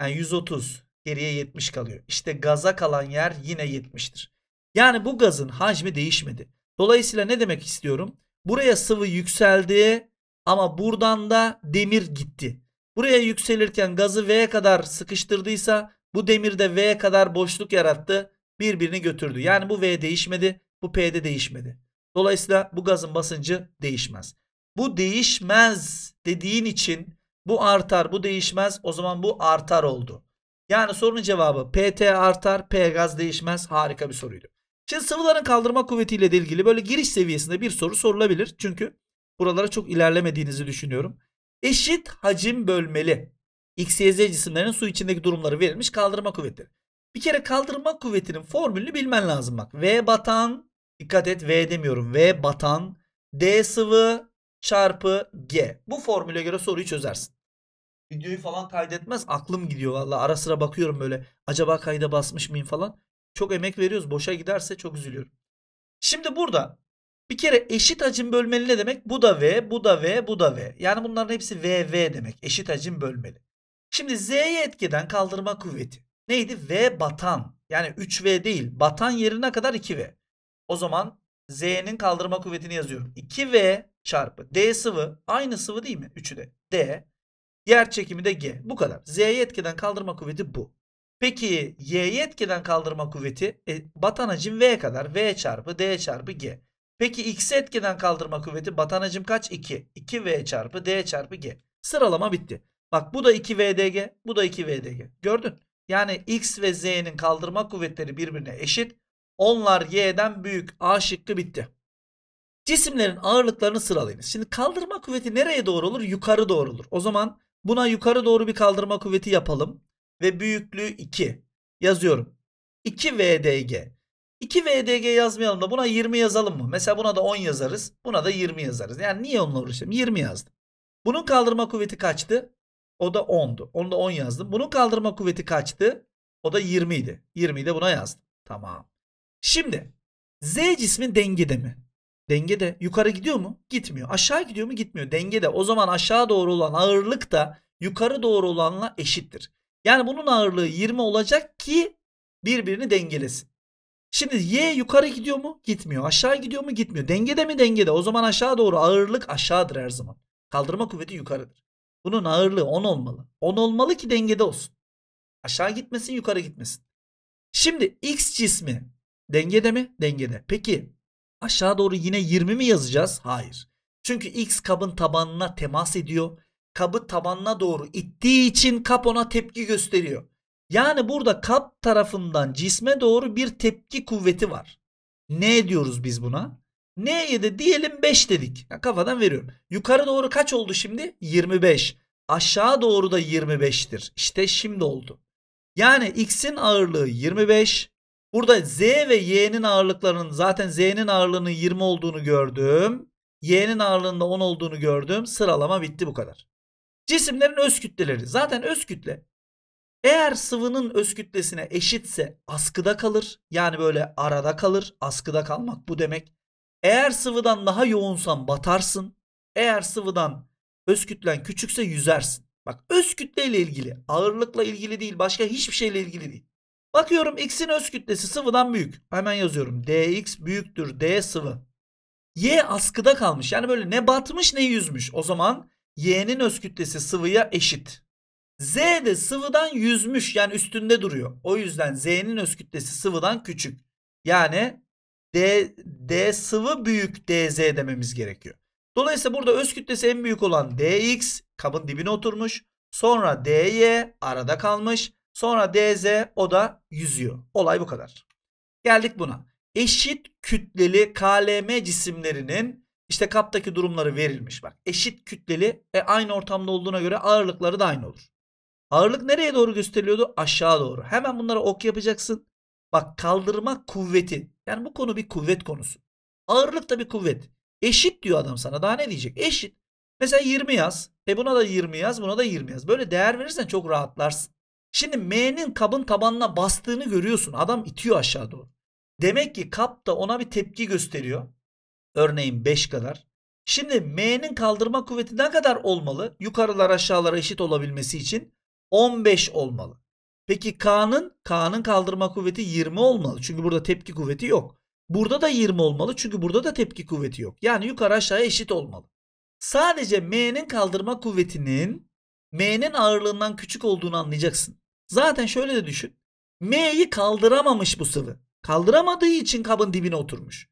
Yani 130 geriye 70 kalıyor. İşte gaza kalan yer yine 70'tir. Yani bu gazın hacmi değişmedi. Dolayısıyla ne demek istiyorum? Buraya sıvı yükseldi ama buradan da demir gitti. Buraya yükselirken gazı V'ye kadar sıkıştırdıysa bu demir de V'ye kadar boşluk yarattı. Birbirini götürdü. Yani bu V değişmedi. Bu P'de değişmedi. Dolayısıyla bu gazın basıncı değişmez. Bu değişmez dediğin için bu artar bu değişmez. O zaman bu artar oldu. Yani sorunun cevabı PT artar P gaz değişmez. Harika bir soruydu. Şimdi sıvıların kaldırma kuvvetiyle ilgili böyle giriş seviyesinde bir soru sorulabilir. Çünkü buralara çok ilerlemediğinizi düşünüyorum. Eşit hacim bölmeli. X, Y, Z cisimlerin su içindeki durumları verilmiş kaldırma kuvveti. Bir kere kaldırma kuvvetinin formülünü bilmen lazım bak. V batan, dikkat et V demiyorum. V batan, D sıvı çarpı G. Bu formüle göre soruyu çözersin. Videoyu falan kaydetmez. Aklım gidiyor valla. Ara sıra bakıyorum böyle. Acaba kayda basmış mıyım falan. Çok emek veriyoruz. Boşa giderse çok üzülüyorum. Şimdi burada bir kere eşit hacim bölmeli ne demek? Bu da V, bu da V, bu da V. Yani bunların hepsi V, V demek. Eşit hacim bölmeli. Şimdi Z'ye etkiden kaldırma kuvveti. Neydi? V batan. Yani 3V değil. Batan yerine kadar 2V. O zaman Z'nin kaldırma kuvvetini yazıyorum. 2V çarpı D sıvı. Aynı sıvı değil mi? Üçü de. D. Yer çekimi de G. Bu kadar. Z'ye etkiden kaldırma kuvveti bu. Peki y'yi etkiden kaldırma kuvveti e, batan hacim v kadar. V çarpı d çarpı g. Peki x etkiden kaldırma kuvveti batan hacim kaç? 2. 2v çarpı d çarpı g. Sıralama bitti. Bak bu da 2vdg bu da 2vdg. Gördün. Yani x ve z'nin kaldırma kuvvetleri birbirine eşit. Onlar y'den büyük. A şıkkı bitti. Cisimlerin ağırlıklarını sıralayın. Şimdi kaldırma kuvveti nereye doğru olur? Yukarı doğru olur. O zaman buna yukarı doğru bir kaldırma kuvveti yapalım ve büyüklüğü 2. Yazıyorum. 2 VDG. 2 VDG yazmayalım da buna 20 yazalım mı? Mesela buna da 10 yazarız. Buna da 20 yazarız. Yani niye onunla uğraşayım? 20 yazdım. Bunun kaldırma kuvveti kaçtı? O da 10'du. Onu da 10 yazdım. Bunun kaldırma kuvveti kaçtı? O da 20 idi. 20'yi de buna yazdım. Tamam. Şimdi Z cismi dengede mi? Dengede. Yukarı gidiyor mu? Gitmiyor. Aşağı gidiyor mu? Gitmiyor. Dengede. O zaman aşağı doğru olan ağırlık da yukarı doğru olanla eşittir. Yani bunun ağırlığı 20 olacak ki birbirini dengelesin. Şimdi y yukarı gidiyor mu? Gitmiyor. Aşağı gidiyor mu? Gitmiyor. Dengede mi? Dengede. O zaman aşağı doğru ağırlık aşağıdır her zaman. Kaldırma kuvveti yukarıdır. Bunun ağırlığı 10 olmalı. 10 olmalı ki dengede olsun. Aşağı gitmesin, yukarı gitmesin. Şimdi x cismi dengede mi? Dengede. Peki aşağı doğru yine 20 mi yazacağız? Hayır. Çünkü x kabın tabanına temas ediyor kabı tabanına doğru ittiği için kap ona tepki gösteriyor. Yani burada kap tarafından cisme doğru bir tepki kuvveti var. Ne diyoruz biz buna? N'ye de diyelim 5 dedik. Ya kafadan veriyorum. Yukarı doğru kaç oldu şimdi? 25. Aşağı doğru da 25'tir. İşte şimdi oldu. Yani x'in ağırlığı 25. Burada z ve y'nin ağırlıklarının zaten z'nin ağırlığının 20 olduğunu gördüm. Y'nin ağırlığında 10 olduğunu gördüm. Sıralama bitti bu kadar. Cisimlerin öz kütleleri. Zaten öz kütle eğer sıvının öz kütlesine eşitse askıda kalır. Yani böyle arada kalır. Askıda kalmak bu demek. Eğer sıvıdan daha yoğunsan batarsın. Eğer sıvıdan öz kütlen küçükse yüzersin. Bak öz kütleyle ilgili, ağırlıkla ilgili değil, başka hiçbir şeyle ilgili değil. Bakıyorum x'in öz kütlesi sıvıdan büyük. Hemen yazıyorum. dx büyüktür d sıvı. y askıda kalmış. Yani böyle ne batmış ne yüzmüş. O zaman y'nin öz kütlesi sıvıya eşit. Z de sıvıdan yüzmüş yani üstünde duruyor. O yüzden z'nin öz kütlesi sıvıdan küçük. Yani d, d sıvı büyük dz dememiz gerekiyor. Dolayısıyla burada öz kütlesi en büyük olan dx kabın dibine oturmuş. Sonra dy arada kalmış. Sonra dz o da yüzüyor. Olay bu kadar. Geldik buna. Eşit kütleli KLM cisimlerinin işte kaptaki durumları verilmiş. Bak eşit kütleli ve aynı ortamda olduğuna göre ağırlıkları da aynı olur. Ağırlık nereye doğru gösteriliyordu? Aşağı doğru. Hemen bunlara ok yapacaksın. Bak kaldırma kuvveti. Yani bu konu bir kuvvet konusu. Ağırlık da bir kuvvet. Eşit diyor adam sana. Daha ne diyecek? Eşit. Mesela 20 yaz. E buna da 20 yaz. Buna da 20 yaz. Böyle değer verirsen çok rahatlarsın. Şimdi M'nin kabın tabanına bastığını görüyorsun. Adam itiyor aşağı doğru. Demek ki kap da ona bir tepki gösteriyor. Örneğin 5 kadar. Şimdi M'nin kaldırma kuvveti ne kadar olmalı? Yukarılar aşağılara eşit olabilmesi için 15 olmalı. Peki K'nın K'nın kaldırma kuvveti 20 olmalı. Çünkü burada tepki kuvveti yok. Burada da 20 olmalı çünkü burada da tepki kuvveti yok. Yani yukarı aşağıya eşit olmalı. Sadece M'nin kaldırma kuvvetinin M'nin ağırlığından küçük olduğunu anlayacaksın. Zaten şöyle de düşün. M'yi kaldıramamış bu sıvı. Kaldıramadığı için kabın dibine oturmuş.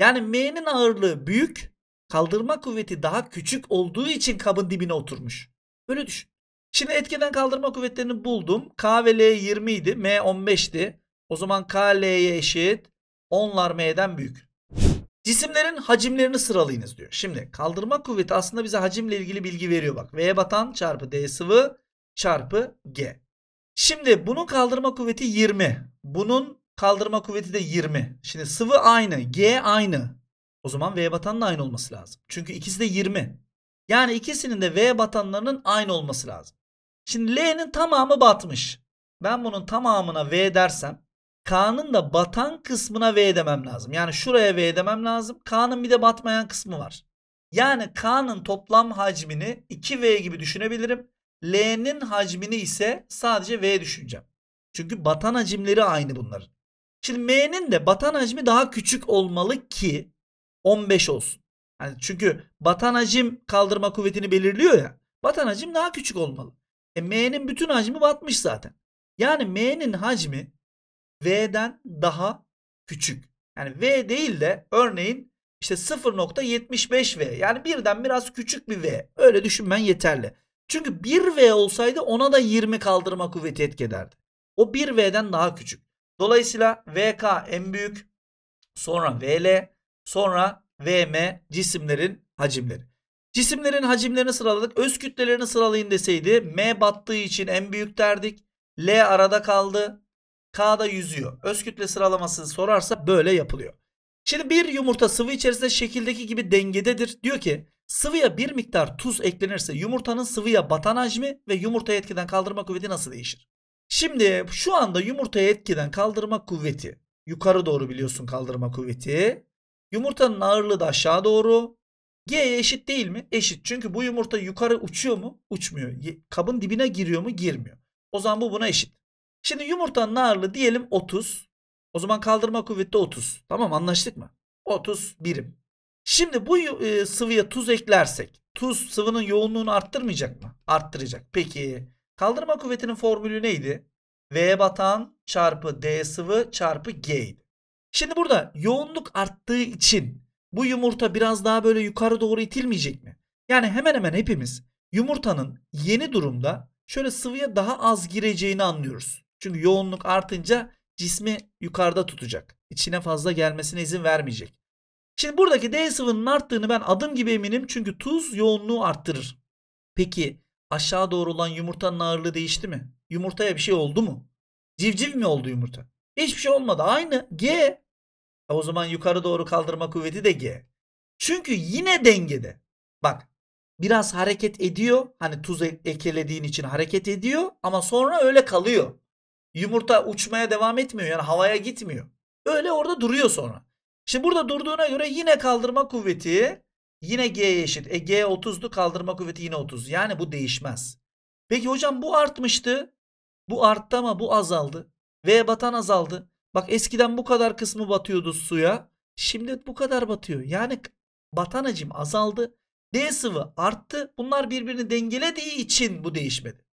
Yani M'nin ağırlığı büyük, kaldırma kuvveti daha küçük olduğu için kabın dibine oturmuş. Böyle düşün. Şimdi etkiden kaldırma kuvvetlerini buldum. K ve L 20 idi. M 15'ti. O zaman K L'ye eşit. onlar M'den büyük. Cisimlerin hacimlerini sıralayınız diyor. Şimdi kaldırma kuvveti aslında bize hacimle ilgili bilgi veriyor bak. V'ye batan çarpı D sıvı çarpı G. Şimdi bunun kaldırma kuvveti 20. Bunun Kaldırma kuvveti de 20. Şimdi sıvı aynı. G aynı. O zaman V batanın aynı olması lazım. Çünkü ikisi de 20. Yani ikisinin de V batanlarının aynı olması lazım. Şimdi L'nin tamamı batmış. Ben bunun tamamına V dersem K'nın da batan kısmına V demem lazım. Yani şuraya V demem lazım. K'nın bir de batmayan kısmı var. Yani K'nın toplam hacmini 2V gibi düşünebilirim. L'nin hacmini ise sadece V düşüneceğim. Çünkü batan hacimleri aynı bunların. Şimdi M'nin de batan hacmi daha küçük olmalı ki 15 olsun. Yani çünkü batan hacim kaldırma kuvvetini belirliyor ya. Batan hacim daha küçük olmalı. E M'nin bütün hacmi batmış zaten. Yani M'nin hacmi V'den daha küçük. Yani V değil de örneğin işte 0.75 V. Yani birden biraz küçük bir V. Öyle düşünmen yeterli. Çünkü 1 V olsaydı ona da 20 kaldırma kuvveti etkederdi. O 1 V'den daha küçük. Dolayısıyla VK en büyük. Sonra VL. Sonra VM cisimlerin hacimleri. Cisimlerin hacimlerini sıraladık. Öz kütlelerini sıralayın deseydi M battığı için en büyük derdik. L arada kaldı. K da yüzüyor. Öz kütle sıralamasını sorarsa böyle yapılıyor. Şimdi bir yumurta sıvı içerisinde şekildeki gibi dengededir. Diyor ki sıvıya bir miktar tuz eklenirse yumurtanın sıvıya batan hacmi ve yumurtaya etkiden kaldırma kuvveti nasıl değişir? Şimdi şu anda yumurtayı etkiden kaldırma kuvveti yukarı doğru biliyorsun kaldırma kuvveti. Yumurtanın ağırlığı da aşağı doğru. G'ye eşit değil mi? Eşit. Çünkü bu yumurta yukarı uçuyor mu? Uçmuyor. Kabın dibine giriyor mu? Girmiyor. O zaman bu buna eşit. Şimdi yumurtanın ağırlığı diyelim 30. O zaman kaldırma kuvveti 30. Tamam anlaştık mı? 30 birim. Şimdi bu e, sıvıya tuz eklersek tuz sıvının yoğunluğunu arttırmayacak mı? Arttıracak. Peki Kaldırma kuvvetinin formülü neydi? V batan çarpı D sıvı çarpı G Şimdi burada yoğunluk arttığı için bu yumurta biraz daha böyle yukarı doğru itilmeyecek mi? Yani hemen hemen hepimiz yumurtanın yeni durumda şöyle sıvıya daha az gireceğini anlıyoruz. Çünkü yoğunluk artınca cismi yukarıda tutacak. İçine fazla gelmesine izin vermeyecek. Şimdi buradaki D sıvının arttığını ben adım gibi eminim çünkü tuz yoğunluğu arttırır. Peki aşağı doğru olan yumurtanın ağırlığı değişti mi? Yumurtaya bir şey oldu mu? Civciv mi oldu yumurta? Hiçbir şey olmadı. Aynı G. E, o zaman yukarı doğru kaldırma kuvveti de G. Çünkü yine dengede. Bak biraz hareket ediyor. Hani tuz e, ekelediğin için hareket ediyor ama sonra öyle kalıyor. Yumurta uçmaya devam etmiyor yani havaya gitmiyor. Öyle orada duruyor sonra. Şimdi burada durduğuna göre yine kaldırma kuvveti Yine G eşit. E G 30'du kaldırma kuvveti yine 30. Yani bu değişmez. Peki hocam bu artmıştı. Bu arttı ama bu azaldı. V batan azaldı. Bak eskiden bu kadar kısmı batıyordu suya. Şimdi bu kadar batıyor. Yani batan hacim azaldı. D sıvı arttı. Bunlar birbirini dengelediği için bu değişmedi.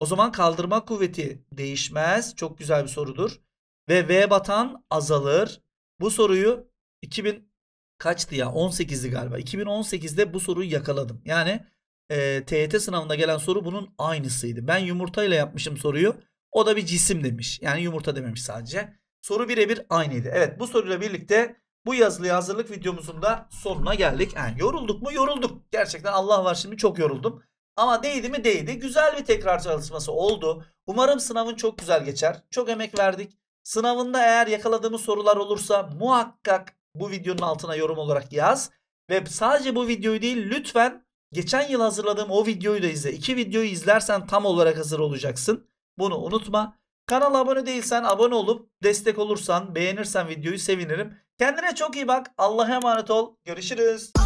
O zaman kaldırma kuvveti değişmez. Çok güzel bir sorudur. Ve V batan azalır. Bu soruyu 2000 kaçtı ya 18'di galiba. 2018'de bu soruyu yakaladım. Yani e, TYT sınavında gelen soru bunun aynısıydı. Ben yumurtayla yapmışım soruyu. O da bir cisim demiş. Yani yumurta dememiş sadece. Soru birebir aynıydı. Evet bu soruyla birlikte bu yazılı hazırlık videomuzun da sonuna geldik. Yani yorulduk mu? Yorulduk. Gerçekten Allah var şimdi çok yoruldum. Ama değdi mi? Değdi. Güzel bir tekrar çalışması oldu. Umarım sınavın çok güzel geçer. Çok emek verdik. Sınavında eğer yakaladığımız sorular olursa muhakkak bu videonun altına yorum olarak yaz. Ve sadece bu videoyu değil lütfen geçen yıl hazırladığım o videoyu da izle. İki videoyu izlersen tam olarak hazır olacaksın. Bunu unutma. Kanala abone değilsen abone olup destek olursan beğenirsen videoyu sevinirim. Kendine çok iyi bak. Allah'a emanet ol. Görüşürüz.